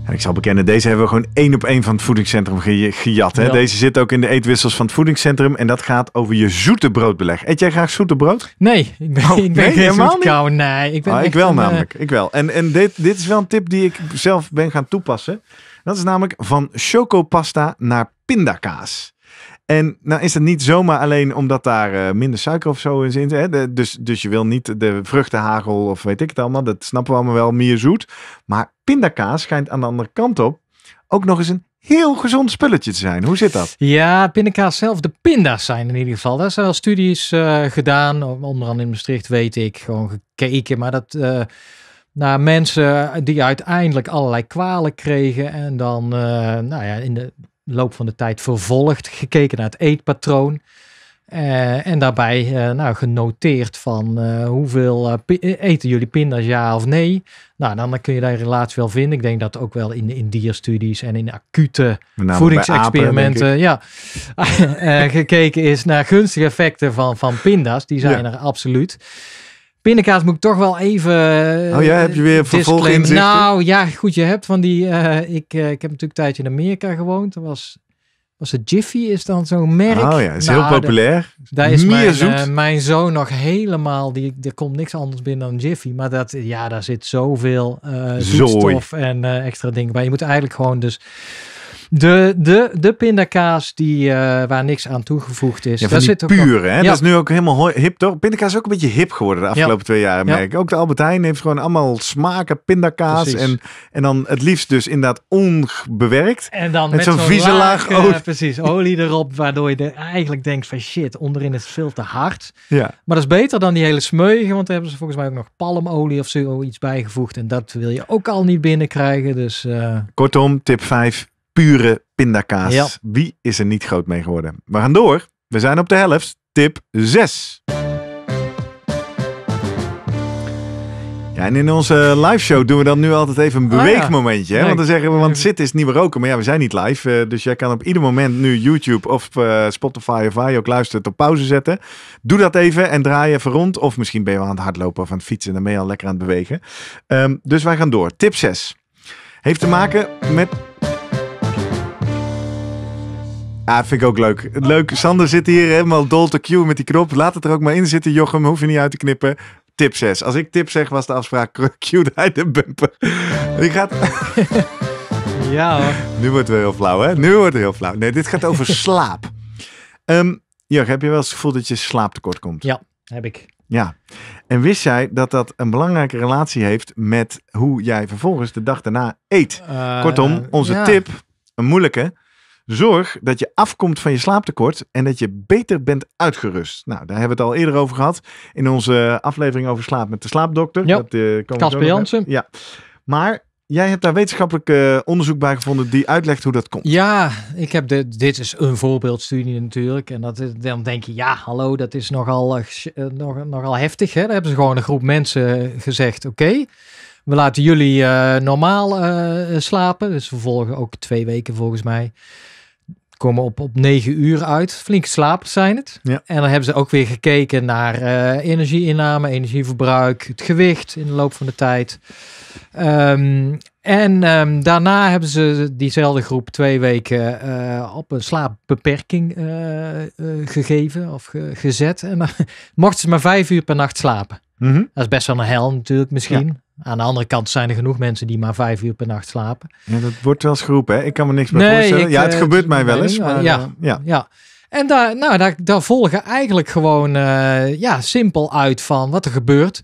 En ik zal bekennen, deze hebben we gewoon één op één van het voedingscentrum gejat. Hè? Deze zit ook in de eetwissels van het voedingscentrum. En dat gaat over je zoete broodbeleg. Eet jij graag zoete brood? Nee, ik ben, oh, ik ben nee, helemaal niet. Nee, ik, ben ah, ik wel eh, namelijk. Ik wel. En, en dit, dit is wel een tip die ik zelf ben gaan toepassen. Dat is namelijk van chocopasta naar pindakaas. En nou is het niet zomaar alleen omdat daar eh, minder suiker of zo in zit. Hè? dus, dus je wil niet de vruchtenhagel of weet ik het allemaal. Dat snappen we allemaal wel, meer zoet. Maar pindakaas schijnt aan de andere kant op ook nog eens een heel gezond spulletje te zijn. Hoe zit dat? Ja, pindakaas zelf, de pinda's zijn in ieder geval. Daar zijn wel studies eh, gedaan, onder andere in Maastricht weet ik, gewoon gekeken. Maar dat... Eh, naar mensen die uiteindelijk allerlei kwalen kregen en dan nou ja, in de loop van de tijd vervolgd, gekeken naar het eetpatroon. Eh, en daarbij eh, nou, genoteerd van eh, hoeveel eten jullie pinda's, ja of nee. Nou, dan kun je daar een relatie wel vinden. Ik denk dat ook wel in, in dierstudies en in acute voedingsexperimenten apen, ja, gekeken is naar gunstige effecten van, van pinda's. Die zijn er absoluut pindakaas moet ik toch wel even. Oh ja, eh, heb je weer vervolgens? Nou ja, goed, je hebt van die. Eh, ik, eh, ik heb natuurlijk een tijdje in Amerika gewoond. was, was het Jiffy, is dan zo'n merk. Oh ja, is heel nou, populair. daar is mijn, mijn, zoon nog helemaal. Die, er komt niks anders binnen dan Jiffy. Maar dat, ja, daar zit zoveel stof en extra dingen bij. Je moet eigenlijk gewoon dus de, de, de pindakaas die, eh, waar niks aan toegevoegd is. dat zit puur, hè? Dat is nu ook helemaal hip, toch? Pindakaas is ook een beetje hip geworden de afgelopen twee jaar, merk ik. Ook de Albert Heijn heeft gewoon allemaal smaken pindakaas. En, en dan het liefst dus inderdaad onbewerkt. En dan met, zo'n zo vieze laag, laag eh, olie. precies, olie erop, waardoor je eigenlijk denkt van shit, onderin is het veel te hard. Ja. Maar dat is beter dan die hele smeugen, want daar hebben ze volgens mij ook nog palmolie of zoiets bijgevoegd. En dat wil je ook al niet binnenkrijgen, dus... Eh, Kortom, tip 5 pure pindakaas. Wie is er niet groot mee geworden? We gaan door. We zijn op de helft. Tip 6. Ja, en in onze live show doen we dan nu altijd even een oh beweegmomentje. Hè? Want dan zeggen we, want zit is nieuwe roken. Maar ja, we zijn niet live. Eh, dus jij kan op ieder moment nu YouTube of eh, Spotify of waar je ook luistert op pauze zetten. Doe dat even en draai even rond. Of misschien ben je wel aan het hardlopen of aan het fietsen. Dan ben je al lekker aan het bewegen. Ehm, dus wij gaan door. Tip 6 heeft te maken met Ah, vind ik ook leuk. Leuk. Sander zit hier helemaal dol te cue met die knop. Laat het er ook maar in zitten, Jochem. Hoef je niet uit te knippen. Tip 6. Als ik tip zeg, was de afspraak cue uit de bumper. Die gaat... Ja hoor. Nu wordt het heel flauw, hè? Nu wordt het heel flauw. Nee, dit gaat over slaap. Um, heb je wel eens gevoeld dat je slaaptekort komt? Ja, heb ik. Ja. En wist jij dat dat een belangrijke relatie heeft met hoe jij vervolgens de dag daarna eet? Eh, Kortom, onze tip, een moeilijke Zorg dat je afkomt van je slaaptekort en dat je beter bent uitgerust. Nou, daar hebben we het al eerder over gehad in onze eh, aflevering over slaap met de slaapdokter. Ja, Casper eh, Jansen. Ja, maar Jij hebt daar wetenschappelijk eh, onderzoek bij gevonden die uitlegt hoe dat komt. Ja, ik heb de, dit is een voorbeeldstudie natuurlijk. En dat, dan denk je, ja, hallo, dat is nogal, nog, nogal heftig. Hè? Daar hebben ze gewoon een groep mensen gezegd, oké, we laten jullie normaal slapen. Dus we volgen ook twee weken volgens mij komen op, op negen uur uit. Flink slaap zijn het. En dan hebben ze ook weer gekeken naar eh, energieinname, energieverbruik, het gewicht in de loop van de tijd. Ehm, en ehm, daarna hebben ze diezelfde groep twee weken eh, op een slaapbeperking eh, gegeven of gezet. En dan mochten ze maar vijf uur per nacht slapen. Mhm. Dat is best wel een hel natuurlijk misschien. Aan de andere kant zijn er genoeg mensen die maar vijf uur per nacht slapen. dat wordt wel eens geroepen, hè? Ik kan me niks meer voorstellen. ja, het eh, gebeurt mij wel eens. Eh, ja, ja. En daar, nou, daar, daar volgen eigenlijk gewoon eh, ja, simpel uit van wat er gebeurt.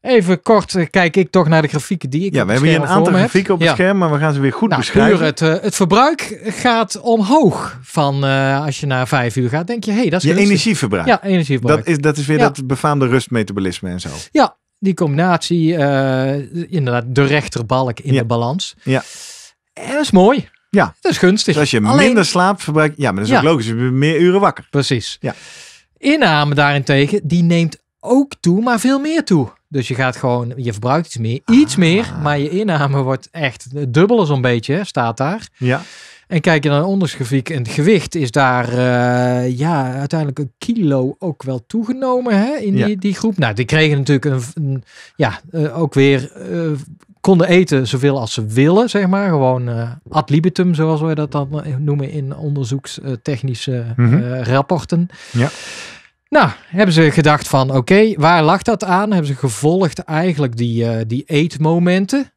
Even kort eh, kijk ik toch naar de grafieken die ik. Ja, we hebben hier een aantal grafieken op het scherm, maar we gaan ze weer goed nou, beschrijven. Het, eh, het verbruik gaat omhoog van eh, als je naar vijf uur gaat. Denk je, hey, dat is. Je energieverbruik. Ja, energieverbruik. Dat is, dat is weer dat befaamde rustmetabolisme en zo. Ja, die combinatie, inderdaad, de rechterbalk in de balans. Ja. En dat is mooi. Ja. Dat is gunstig. Dus als je minder slaap verbruikt. Ja, maar dat is ook logisch. Je bent meer uren wakker. Precies. Ja. Inname daarentegen, die neemt ook toe, maar veel meer toe. Dus je gaat gewoon, je verbruikt iets meer, iets ah. meer, maar je inname wordt echt dubbel zo'n beetje, staat daar. Ja. En kijk je naar een ondersgrafiek en het gewicht is daar eh, ja, uiteindelijk een kilo ook wel toegenomen hè, in die, die groep. Nou, die kregen natuurlijk een, ja, eh, ook weer, eh, konden eten zoveel als ze willen, zeg maar. Gewoon ad libitum, zoals we dat dan noemen in onderzoekstechnische mhm. rapporten. Ja. Nou, hebben ze gedacht van oké, waar lag dat aan? Hebben ze gevolgd eigenlijk die, eh, die eetmomenten.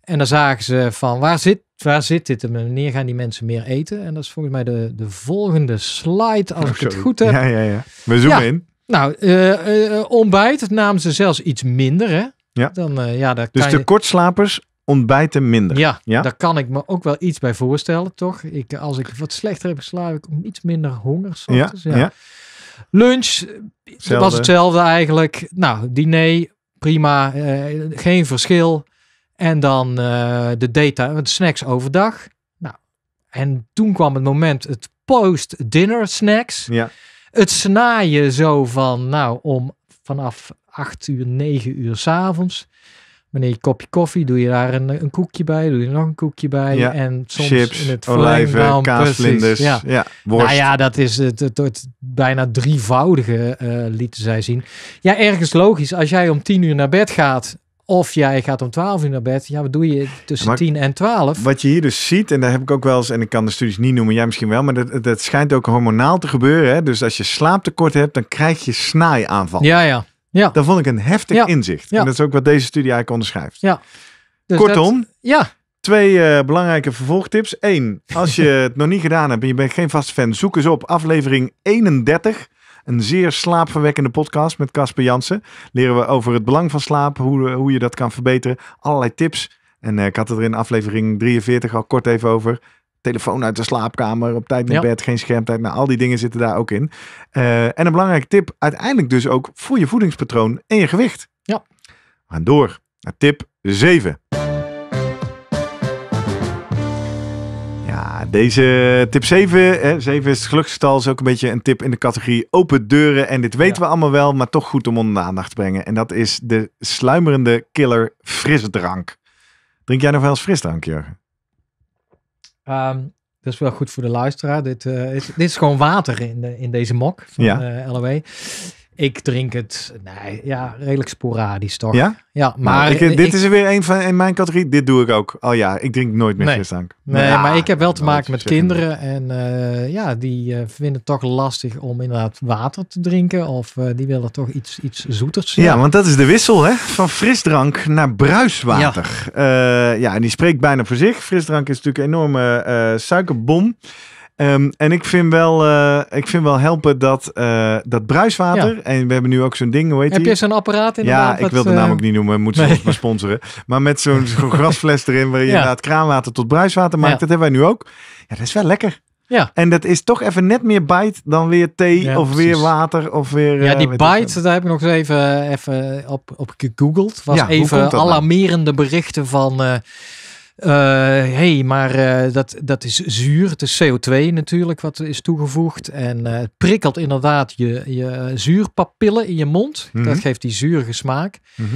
En dan zagen ze van waar zit, waar zit dit en wanneer gaan die mensen meer eten? En dat is volgens mij de, de volgende slide, als ik het goed heb. Ja, ja, ja. We zoomen in. Nou, uh, ontbijt namen ze zelfs iets minder. Hè? Ja. Dan, ja, daar dus de kortslapers ontbijten minder. Ja, ja, daar kan ik me ook wel iets bij voorstellen, toch? Ik, als ik wat slechter heb geslapen, heb ik iets minder honger. ja. ja. Lunch eh, was hetzelfde eigenlijk. Nou, diner, prima. Eh, geen verschil. En dan eh, de data, de snacks overdag. Nou, en toen kwam het moment, het post-dinner snacks. Ja. Het snaaien zo van, nou, om vanaf 8 uur, 9 uur s'avonds. avonds wanneer je kopje koffie, doe je daar een, een koekje bij, doe je nog een koekje bij. en soms chips, in het olijven, kaasvlinders, ja. ja Nou ja, dat is het, het, bijna drievoudige, uh, lieten zij zien. Ja, ergens logisch. Als jij om tien uur naar bed gaat of jij gaat om 12 uur naar bed. Ja, wat doe je tussen maar, 10 en 12? Wat je hier dus ziet, en daar heb ik ook wel eens, en ik kan de studies niet noemen, jij misschien wel, maar dat, dat schijnt ook hormonaal te gebeuren. Hè? Dus als je slaaptekort hebt, dan krijg je snaaiaanval. Ja, ja. Ja. Dat vond ik een heftig inzicht. En dat is ook wat deze studie eigenlijk onderschrijft. Ja. Dus Kortom, ja. twee eh, belangrijke vervolgtips. Eén, als je het nog niet gedaan hebt en je bent geen vast fan, zoek eens op aflevering 31. Een zeer slaapverwekkende podcast met Casper Jansen. Leren we over het belang van slaap, hoe, eh, hoe je dat kan verbeteren. Allerlei tips. En eh, ik had het er in aflevering 43 al kort even over telefoon uit de slaapkamer, op tijd naar bed, geen schermtijd. Nou, al die dingen zitten daar ook in. Eh, en een belangrijke tip, uiteindelijk dus ook voor je voedingspatroon en je gewicht. Ja. We gaan door naar tip 7. Ja, deze tip 7, hè, 7 is het is ook een beetje een tip in de categorie open deuren. En dit weten we allemaal wel, maar toch goed om onder de aandacht te brengen. En dat is de sluimerende killer frisdrank. Drink jij nog wel eens frisdrank, Jurgen? Um, dat is wel goed voor de luisteraar. Dit, eh, is, dit is gewoon water in, de, in deze mok van ja. Eh, LOE. Ik drink het, nee, ja, redelijk sporadisch toch. Ja? Ja, nou, maar... Eh, dit is er weer een van in mijn categorie. Dit doe ik ook. Oh ja, ik drink nooit meer frisdrank. Nee, maar ik heb wel te maken met kinderen. En eh, ja, die eh, vinden het toch lastig om inderdaad water te drinken. Of die willen toch iets, iets zoeters. Ja, ja, want dat is de wissel hè. Van frisdrank naar bruiswater. Ja, ja en die spreekt bijna voor zich. Frisdrank is natuurlijk een enorme suikerbom. Ehm, en ik vind wel, eh, ik vind wel helpen dat, eh, dat bruiswater. En we hebben nu ook zo'n ding, hoe heet Heb je zo'n apparaat in Ja, ik wil de naam eh, ook niet noemen. moet ze maar sponsoren. Maar met zo'n grasfles erin waar je ja. inderdaad kraanwater tot bruiswater maakt. Dat hebben wij nu ook. Ja, dat is wel lekker. Ja. En dat is toch even net meer bite dan weer thee of weer water of weer... Ja, die uh, bite, daar heb ik nog eens even, even op, op gegoogeld. Was ja, even nou? alarmerende berichten van... Eh, hey, maar eh, dat, dat is zuur. Het is CO2 natuurlijk wat is toegevoegd. En eh, het prikkelt inderdaad je, je zuurpapillen in je mond. Dat mhm. geeft die zuurige smaak. Mhm.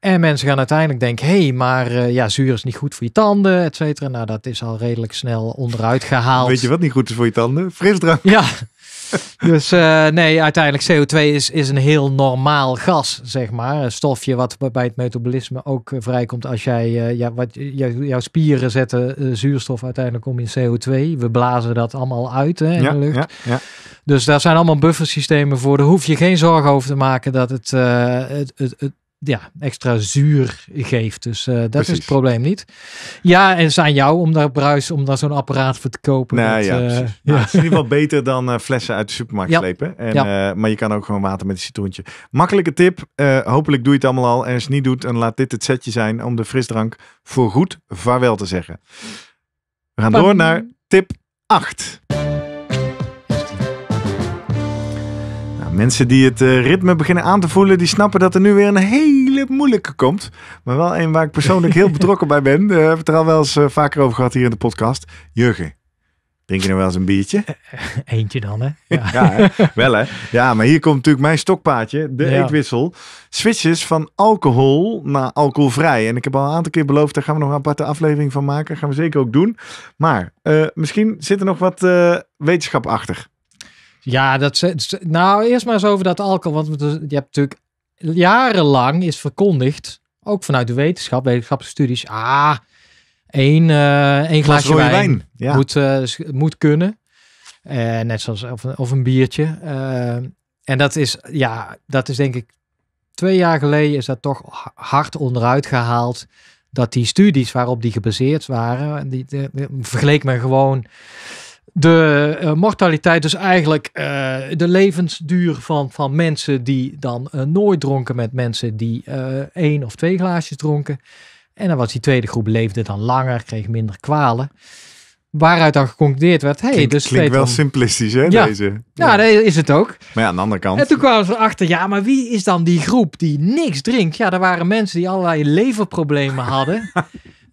En mensen gaan uiteindelijk denken, hé, hey, maar ja, zuur is niet goed voor je tanden, et cetera. Nou, dat is al redelijk snel onderuit gehaald. Weet je wat niet goed is voor je tanden? Frisdrank. Ja, dus eh, nee, uiteindelijk CO2 is, is een heel normaal gas, zeg maar. Een stofje wat bij het metabolisme ook eh, vrijkomt als jij, eh, ja, wat, jouw spieren zetten zuurstof uiteindelijk om in CO2. We blazen dat allemaal uit hè, in de lucht. Ja, ja. Dus daar zijn allemaal buffersystemen voor. Daar hoef je geen zorgen over te maken dat het, het, het ja, extra zuur geeft. Dus eh, dat is het probleem niet. Ja, en zijn aan jou om daar bruis, om daar zo'n apparaat voor te kopen. Nou, met, ja, eh, ja. Nou, het is in ieder geval beter dan eh, flessen uit de supermarkt slepen. En, maar je kan ook gewoon water met een citroentje. Makkelijke tip. hopelijk doe je het allemaal al. En als je het niet doet, dan laat dit het setje zijn om de frisdrank voor goed vaarwel te zeggen. We gaan door naar tip 8. mensen die het eh, ritme beginnen aan te voelen, die snappen dat er nu weer een hele moeilijke komt. Maar wel een waar ik persoonlijk heel betrokken bij ben. Daar eh, hebben we het er al wel eens eh, vaker over gehad hier in de podcast. Jurgen. Drink je nog wel eens een biertje? Eentje dan, hè? Ja, wel hè. Ja, maar hier komt natuurlijk mijn stokpaadje, de ja. eetwissel. Switches van alcohol naar alcoholvrij. En ik heb al een aantal keer beloofd, daar gaan we nog een aparte aflevering van maken. Dat gaan we zeker ook doen. Maar misschien zit er nog wat wetenschap achter. Ja, dat, nou eerst maar eens over dat alcohol. Want je hebt natuurlijk jarenlang is verkondigd, ook vanuit de wetenschap, wetenschappelijke studies. Ah, één, uh, één glaasje wijn, Moet, eh, moet kunnen. Eh, net zoals of, of een biertje. en dat is, ja, dat is denk ik twee jaar geleden is dat toch hard onderuit gehaald. Dat die studies waarop die gebaseerd waren, die, die, die vergeleek gewoon de eh, mortaliteit, dus eigenlijk eh, de levensduur van, van mensen die dan eh, nooit dronken met mensen die één of twee glaasjes dronken. En dan was die tweede groep leefde dan langer, kreeg minder kwalen. Waaruit dan geconcludeerd werd, hey, dus klinkt wel simplistisch, hè, ja. deze. Ja, ja, dat is het ook. Maar ja, aan de andere kant. En toen kwamen ze achter, ja, maar wie is dan die groep die niks drinkt? Ja, er waren mensen die allerlei leverproblemen hadden.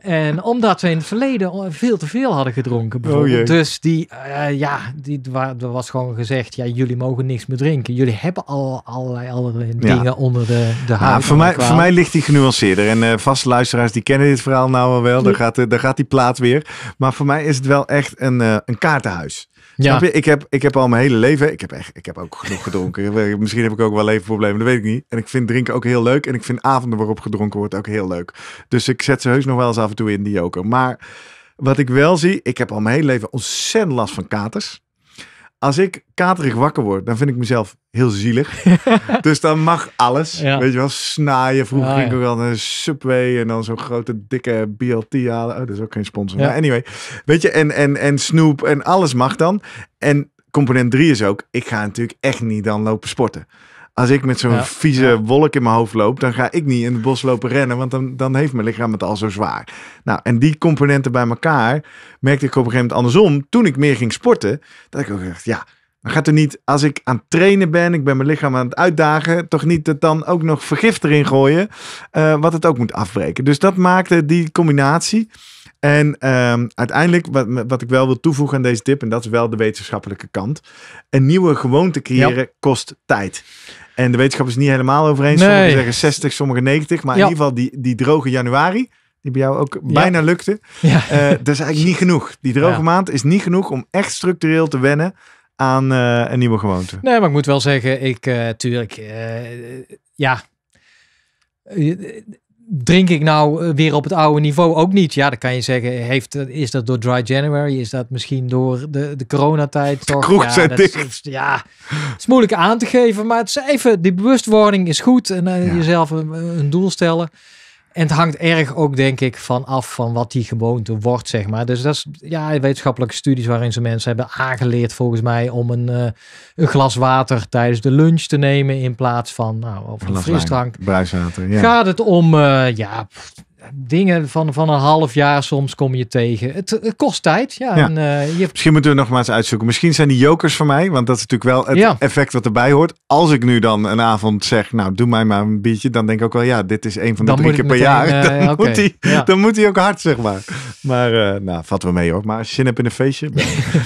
En omdat we in het verleden veel te veel hadden gedronken, oh, bijvoorbeeld. dus die, eh, ja, die, er was gewoon gezegd, ja, jullie mogen niks meer drinken. Jullie hebben al allerlei, allerlei dingen onder de, de Ja, voor, mij, voor mij ligt die genuanceerder. En eh, vaste luisteraars, die kennen dit verhaal nou wel. Daar gaat, eh, gaat die plaat weer. Maar voor mij is het wel echt een, een kaartenhuis. Ja. Ik, heb, ik heb al mijn hele leven, ik heb, echt, ik heb ook genoeg gedronken. Misschien heb ik ook wel problemen dat weet ik niet. En ik vind drinken ook heel leuk. En ik vind avonden waarop gedronken wordt ook heel leuk. Dus ik zet ze heus nog wel eens af en toe in die joker. Maar wat ik wel zie, ik heb al mijn hele leven ontzettend last van katers als ik katerig wakker word, dan vind ik mezelf heel zielig. dus dan mag alles. Weet je wel, snaaien. Vroeger ah, ging ik ook wel een Subway en dan zo'n grote dikke BLT halen. Oh, dat is ook geen sponsor. Ja. Maar anyway, weet je, en, en, en snoep en alles mag dan. En component 3 is ook, ik ga natuurlijk echt niet dan lopen sporten. Als ik met zo'n vieze wolk in mijn hoofd loop, dan ga ik niet in het bos lopen rennen, want dan, dan heeft mijn lichaam het al zo zwaar. Nou, en die componenten bij elkaar merkte ik op een gegeven moment andersom. Toen ik meer ging sporten, dat ik ook dacht, ja, dan gaat er niet, als ik aan het trainen ben, ik ben mijn lichaam aan het uitdagen, toch niet dat dan ook nog vergif erin gooien, eh, wat het ook moet afbreken. Dus dat maakte die combinatie. En ehm, uiteindelijk, wat, wat, ik wel wil toevoegen aan deze tip, en dat is wel de wetenschappelijke kant. Een nieuwe gewoonte creëren kost tijd. En de wetenschap is niet helemaal over eens. Sommigen zeggen 60, sommigen 90. Maar in ieder geval die, die droge januari, die bij jou ook bijna lukte. Eh, dat is eigenlijk niet genoeg. Die droge maand is niet genoeg om echt structureel te wennen aan eh, een nieuwe gewoonte. Nee, maar ik moet wel zeggen, ik, eh, tuurlijk, ja, drink ik nou eh, weer op het oude niveau? Ook niet. Ja, dan kan je zeggen, heeft, eh, is dat door Dry January? Is dat misschien door de, de coronatijd? Toch? ja, ja, het is moeilijk aan te geven. Maar het even, die bewustwording is goed. En eh, jezelf een, een doel stellen. En het hangt erg ook, denk ik, van af van wat die gewoonte wordt, zeg maar. Dus dat is, ja, wetenschappelijke studies waarin ze mensen hebben aangeleerd, volgens mij, om een, eh, een glas water tijdens de lunch te nemen in plaats van, nou, of een, frisdrank. Bruiswater, ja. Gaat het om, eh, ja, dingen van, van een half jaar soms kom je tegen. Het, kost tijd. Ja, En, eh, je... Misschien moeten we nogmaals uitzoeken. Misschien zijn die jokers van mij, want dat is natuurlijk wel het effect wat erbij hoort. Als ik nu dan een avond zeg, nou doe mij maar een biertje, dan denk ik ook wel, ja, dit is een van de drie keer per jaar. Eh, dan, moet die, dan moet hij ook hard, zeg maar. Maar eh, nou, vatten we mee hoor. Maar als je zin hebt in een feestje.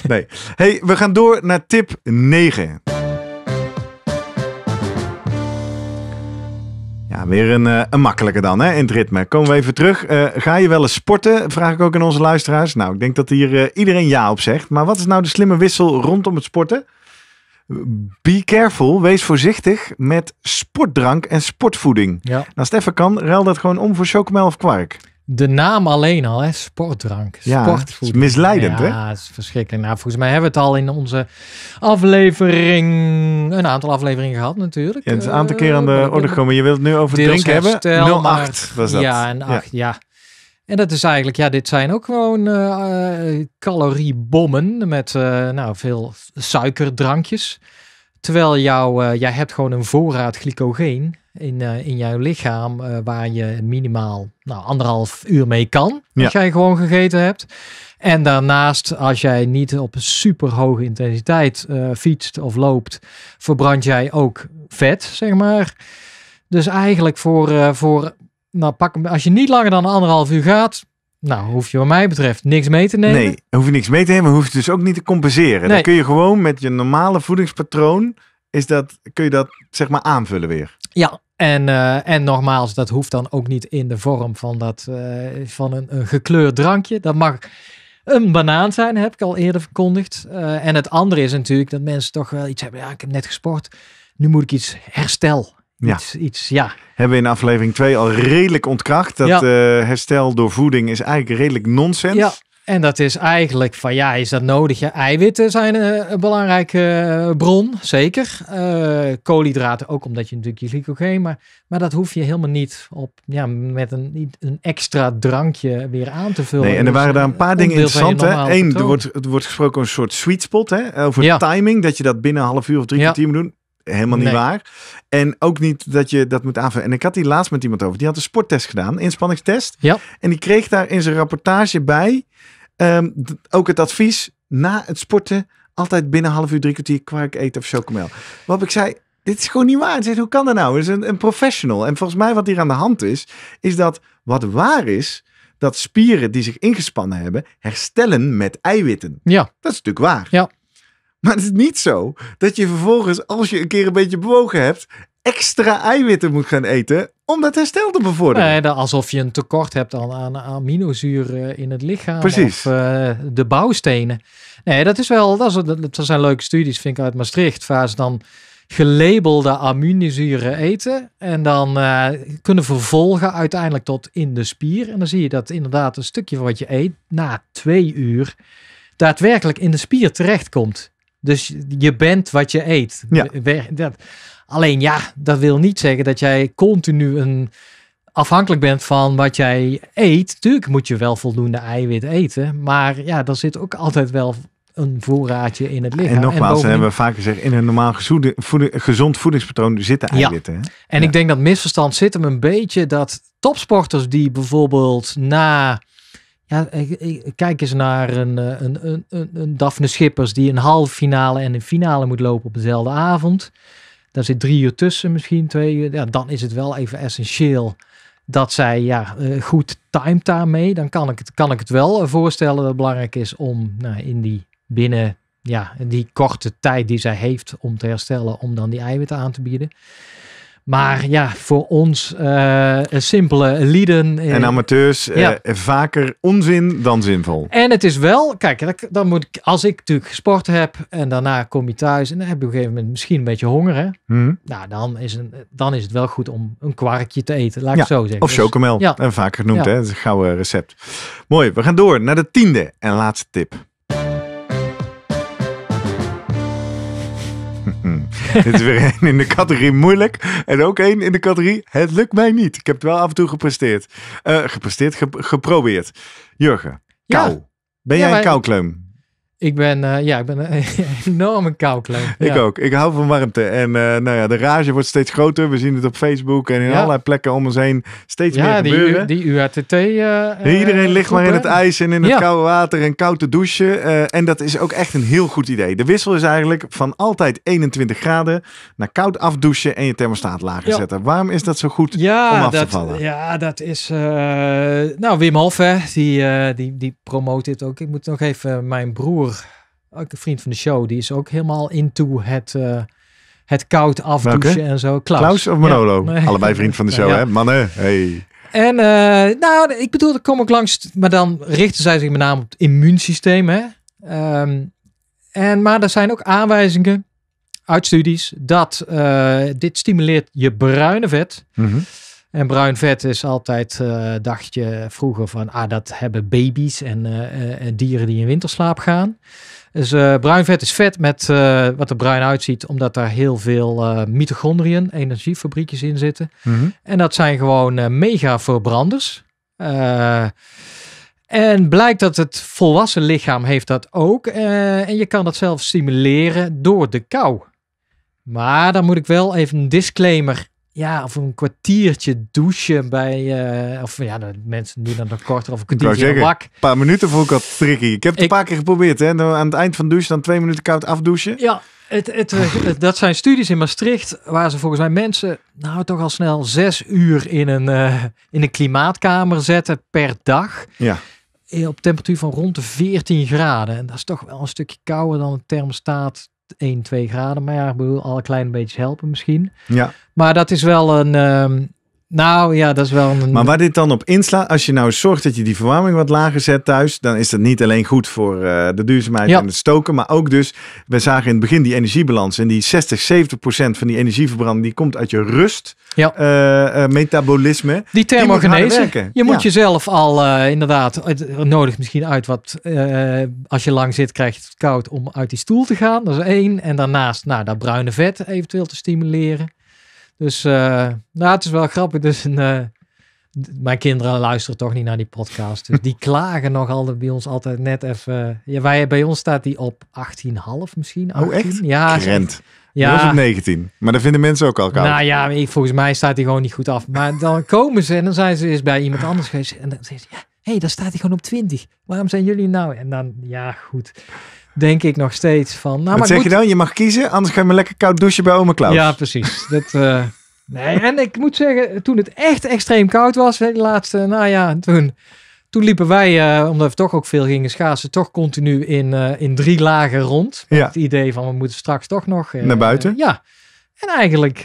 nee. Hey, we gaan door naar tip 9. Ja, weer een, eh, een makkelijke dan hè, in het ritme. Komen we even terug. Eh, ga je wel eens sporten? Vraag ik ook aan onze luisteraars. Nou, ik denk dat hier eh, iedereen ja op zegt. Maar wat is nou de slimme wissel rondom het sporten? Be careful, wees voorzichtig met sportdrank en sportvoeding. Ja. als het even kan, ruil dat gewoon om voor chocomel of kwark de naam alleen al, hè? sportdrank, ja, Het Is misleidend, ja, hè? Ja, is verschrikkelijk. Nou, volgens mij hebben we het al in onze aflevering, een aantal afleveringen gehad natuurlijk. Ja, het is een aantal keer aan de eh, orde gekomen. Je wilt het nu over drinken hebben? 08 was dat. Ja, en 8, ja. En dat is eigenlijk, ja, dit zijn ook gewoon eh, eh, caloriebommen met nou, veel suikerdrankjes. Terwijl jou, jij hebt gewoon een voorraad glycogeen in, eh, in jouw lichaam eh, waar je minimaal nou, anderhalf uur mee kan. Als ja. jij gewoon gegeten hebt. En daarnaast, als jij niet op super hoge intensiteit uh, fietst of loopt, verbrand jij ook vet, zeg maar. Dus eigenlijk voor, voor nou, pak, als je niet langer dan anderhalf uur gaat, nou, hoef je wat mij betreft niks mee te nemen. Nee, hoef je niks mee te nemen, hoef je dus ook niet te compenseren. Dan kun je gewoon met je normale voedingspatroon, is dat, kun je dat zeg maar aanvullen weer. Ja, en, uh, en nogmaals, dat hoeft dan ook niet in de vorm van, dat, eh, van een, een, gekleurd drankje. Dat mag een banaan zijn, heb ik al eerder verkondigd. Eh, en het andere is natuurlijk dat mensen toch wel iets hebben. Ja, ik heb net gesport. Nu moet ik iets herstel. Ja. Iets, iets, ja. Hebben we in aflevering 2 al redelijk ontkracht. Dat herstel door voeding is eigenlijk redelijk nonsens. Ja. En dat is eigenlijk van ja, is dat nodig? Je eiwitten zijn eh, een belangrijke eh, bron, zeker. Eh, koolhydraten ook, omdat je natuurlijk je glycogeen, maar, maar dat hoef je helemaal niet op, ja, met een, een extra drankje weer aan te vullen. Nee, en er dus, waren daar een paar dingen interessant. Hè? Eén, er wordt, er wordt gesproken over een soort sweet spot, hè? over timing, dat je dat binnen een half uur of drie kwartier ja. moet doen helemaal niet waar. En ook niet dat je dat moet aanvullen. En ik had die laatst met iemand over. Die had een sporttest gedaan, inspanningstest. Ja. En die kreeg daar in zijn rapportage bij Ehm, ook het advies na het sporten altijd binnen half uur, drie kwartier kwark eten of chocomel. Wat ik zei, dit is gewoon niet waar. Zeg, hoe kan dat nou? is een, een professional. En volgens mij wat hier aan de hand is, is dat wat waar is, dat spieren die zich ingespannen hebben, herstellen met eiwitten. Ja. Dat is natuurlijk waar. Ja. Maar het is niet zo dat je vervolgens, als je een keer een beetje bewogen hebt extra eiwitten moet gaan eten om dat herstel te bevorderen. Nee, alsof je een tekort hebt aan, aan aminozuren in het lichaam. Precies. Of eh, de bouwstenen. Nee, dat is wel, dat, is, zijn leuke studies, vind ik, uit Maastricht. Waar ze dan gelabelde aminozuren eten. En dan eh, kunnen vervolgen uiteindelijk tot in de spier. En dan zie je dat inderdaad een stukje van wat je eet na twee uur daadwerkelijk in de spier terechtkomt. Dus je bent wat je eet. Ja. Alleen ja, dat wil niet zeggen dat jij continu een afhankelijk bent van wat jij eet. Tuurlijk moet je wel voldoende eiwit eten. Maar ja, daar zit ook altijd wel een voorraadje in het lichaam. En nogmaals, hebben we vaak gezegd, in een normaal gezond voedingspatroon zitten eiwitten. En ik denk dat misverstand zit hem een beetje dat topsporters die bijvoorbeeld na... Ja, kijk eens naar eh, een, een, een, een Daphne Schippers die een halve finale en een finale moet lopen op dezelfde avond. Daar zit drie uur tussen, misschien twee uur. Ja, dan is het wel even essentieel dat zij ja, eh, goed timed daarmee. Dan kan ik, het, kan ik het wel eh, voorstellen dat het belangrijk is om nou, in die binnen ja, die korte tijd die zij heeft om te herstellen, om dan die eiwitten aan te bieden. Maar ja, voor ons eh, eh, simpele lieden. Eh, en amateurs, uh, vaker onzin dan zinvol. En het is wel, kijk, dan moet ik, als ik natuurlijk gesport heb en daarna kom je thuis en dan heb je op een gegeven moment misschien een beetje honger. Hè? Hmm. Nou, dan is, een, dan is het wel goed om een kwarkje te eten, laat ik het zo zeggen. Of dus- chocomel, ja. en vaker genoemd, hè? dat is een gouden recept. Mooi, we gaan door naar de tiende en laatste tip. Dit is weer één in de categorie moeilijk. En ook één in de categorie het lukt mij niet. Ik heb het wel af en toe gepresteerd. Eh, gepresteerd, geprobeerd. Jurgen, kou. Ben jij ja, een koukleum? Ik ben, uh, ja, ik ben een enorme koukleur. Ik ook. Ik hou van warmte. En eh, nou ja, de rage wordt steeds groter. We zien het op Facebook en in allerlei plekken om ons heen steeds meer gebeuren. die, die UATT. Uh, Iedereen ligt maar in het ijs en in het koude water en koud te douchen. Eh, en dat is ook echt een heel goed idee. De wissel is eigenlijk van altijd 21 graden naar koud afdouchen en je thermostaat lager zetten. Waarom is dat zo goed om af te vallen? Ja, dat is... nou, Wim Hof, hè, die, die, die promoot dit ook. Ik moet nog even mijn broer ook een vriend van de show, die is ook helemaal into het, eh, het koud afdouchen en zo. Klaus, Klaus of Manolo? Allebei vriend van de show, hè? Mannen, hey. En eh, nou, ik bedoel, dat kom ik langs, maar dan richten zij zich met name op het immuunsysteem, hè? Ehm, en, maar er zijn ook aanwijzingen uit studies dat eh, dit stimuleert je bruine vet. Mm en bruin vet is altijd, eh, dacht je vroeger van, ah, dat hebben baby's en eh, eh, dieren die in winterslaap gaan. Dus bruin vet is vet met wat er bruin uitziet, omdat daar heel veel mitochondriën, energiefabriekjes in zitten. Mhm. En dat zijn gewoon mega verbranders. En blijkt dat het volwassen lichaam heeft dat ook. Uh, en je kan dat zelf stimuleren door de kou. Maar dan moet ik wel even een disclaimer ja, of een kwartiertje douchen bij, uh, of ja, de mensen doen dan nog korter, of een kwartiertje Een paar minuten vond ik dat tricky. Ik heb het een paar keer geprobeerd, hè. Aan het eind van douchen, dan twee minuten koud afdouchen. Ja, het, eh, het, dat zijn studies in Maastricht waar ze volgens mij mensen nou toch al snel zes uur in een, eh, in een klimaatkamer zetten per dag. Ja. Op temperatuur van rond de 14 graden. En dat is toch wel een stukje kouder dan het thermostaat 1, 2 graden. Maar ja, ik bedoel, al een klein beetje helpen misschien. Ja. Maar dat is wel een, um, nou ja, dat is wel een. Maar waar dit dan op inslaat, als je nou zorgt dat je die verwarming wat lager zet thuis, dan is dat niet alleen goed voor eh, de duurzaamheid en het stoken, maar ook dus, we zagen in het begin die energiebalans en die 60, 70 procent van die energieverbranding, die komt uit je rust, eh, eh, metabolisme. Die thermogenese. Die moet je moet jezelf al inderdaad, het misschien uit wat, als je lang zit, krijg je het koud om uit die stoel te gaan. Dat is één. En daarnaast, nou, dat bruine vet eventueel te stimuleren. Dus eh, nou, het is wel grappig. Dus een, eh, mijn kinderen luisteren toch niet naar die podcast. Dus die klagen nog altijd bij ons altijd net even. Eh, ja, wij, bij ons staat die op 18,5 misschien. 18. Oh, echt? Ja. Rent. Ja. Dat op 19. Maar dan vinden mensen ook al koud. Nou ja, volgens mij staat die gewoon niet goed af. Maar dan komen ze en dan zijn ze eens bij iemand anders geweest. En dan zeggen ze, ja, hé, hey, daar staat hij gewoon op 20. Waarom zijn jullie nou? En dan, ja, goed denk ik nog steeds van... Nou, Wat zeg je dan? Je mag kiezen, anders ga je me lekker koud douchen bij oma Klaus. Ja, precies. Dat, eh, nee, en ik moet zeggen, toen het echt extreem koud was, de laatste, nou ja, toen, toen liepen wij, eh, omdat we toch ook veel gingen schaatsen, toch continu in, eh, in drie lagen rond. ja. het idee van, we moeten straks toch nog... Naar buiten? ja. En eigenlijk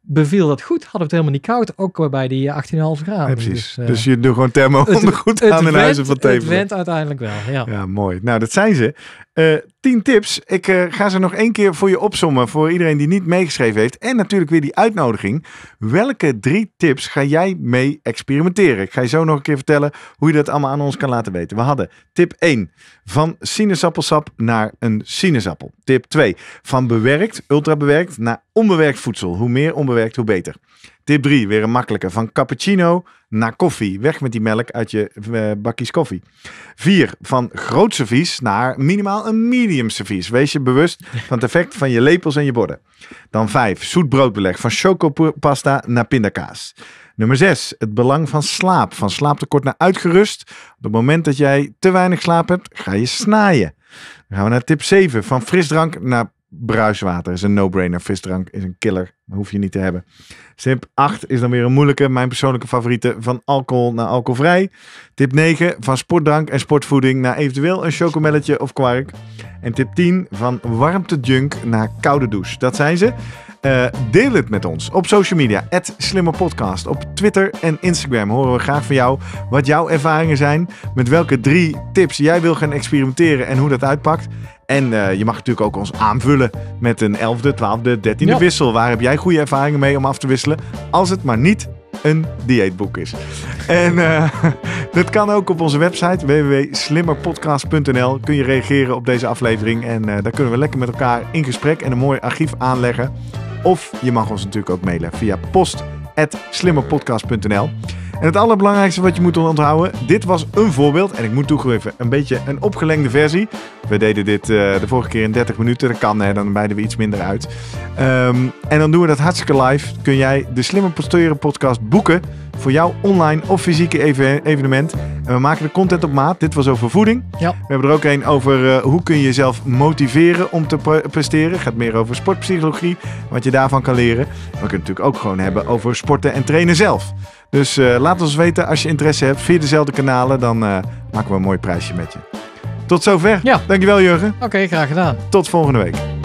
beviel dat goed. Hadden we het helemaal niet koud. Ook bij die 18,5 graden. precies. Dus, dus, je doet gewoon thermo ondergoed aan in huizen van tevens. Het went uiteindelijk wel, ja. ja. mooi. Nou, dat zijn ze. 10 eh, tips. Ik eh, ga ze nog één keer voor je opzommen. Voor iedereen die niet meegeschreven heeft. En natuurlijk weer die uitnodiging. Welke drie tips ga jij mee experimenteren? Ik ga je zo nog een keer vertellen hoe je dat allemaal aan ons kan laten weten. We hadden tip 1. Van sinaasappelsap naar een sinaasappel. Tip 2. Van bewerkt, ultra bewerkt naar onbewerkt voedsel. Hoe meer onbewerkt, hoe beter. Tip 3, weer een makkelijke. Van cappuccino naar koffie. Weg met die melk uit je eh, bakjes koffie. 4, van groot servies naar minimaal een medium servies. Wees je bewust van het effect van je lepels en je borden. Dan 5, zoet broodbeleg. Van chocopasta naar pindakaas. Nummer 6. Het belang van slaap. Van slaaptekort naar uitgerust. Op het moment dat jij te weinig slaap hebt, ga je snaaien. Dan gaan we naar tip 7. Van frisdrank naar bruiswater is een no-brainer. Visdrank is een killer. Hoef je niet te hebben. Tip 8 is dan weer een moeilijke. Mijn persoonlijke favoriete. Van alcohol naar alcoholvrij. Tip 9 van sportdrank en sportvoeding naar eventueel een chocomelletje of kwark. En tip 10 van warmtejunk naar koude douche. Dat zijn ze. Eh, deel het met ons op social media. @slimmerpodcast Op Twitter en Instagram horen we graag van jou wat jouw ervaringen zijn. Met welke drie tips jij wil gaan experimenteren en hoe dat uitpakt. En eh, je mag natuurlijk ook ons aanvullen met een 11e, 12e, 13e wissel. Waar heb jij goede ervaringen mee om af te wisselen? Als het maar niet een dieetboek is. En eh, dat kan ook op onze website www.slimmerpodcast.nl. Kun je reageren op deze aflevering en eh, daar kunnen we lekker met elkaar in gesprek en een mooi archief aanleggen. Of je mag ons natuurlijk ook mailen via post@slimmerpodcast.nl. En het allerbelangrijkste wat je moet onthouden, dit was een voorbeeld. En ik moet toegeven, een beetje een opgelengde versie. We deden dit eh, de vorige keer in 30 minuten. Dat kan, hè, dan beide we iets minder uit. Ehm, en dan doen we dat hartstikke live. Kun jij de Slimme Posturen podcast boeken voor jouw online of fysieke evenement. En we maken de content op maat. Dit was over voeding. Ja. We hebben er ook een over eh, hoe kun je jezelf motiveren om te presteren. Het gaat meer over sportpsychologie, wat je daarvan kan leren. Maar we kunnen het natuurlijk ook gewoon hebben over sporten en trainen zelf. Dus eh, laat ons weten als je interesse hebt via dezelfde kanalen. Dan eh, maken we een mooi prijsje met je. Tot zover. Ja. Dankjewel Jurgen. Oké, graag gedaan. Tot volgende week.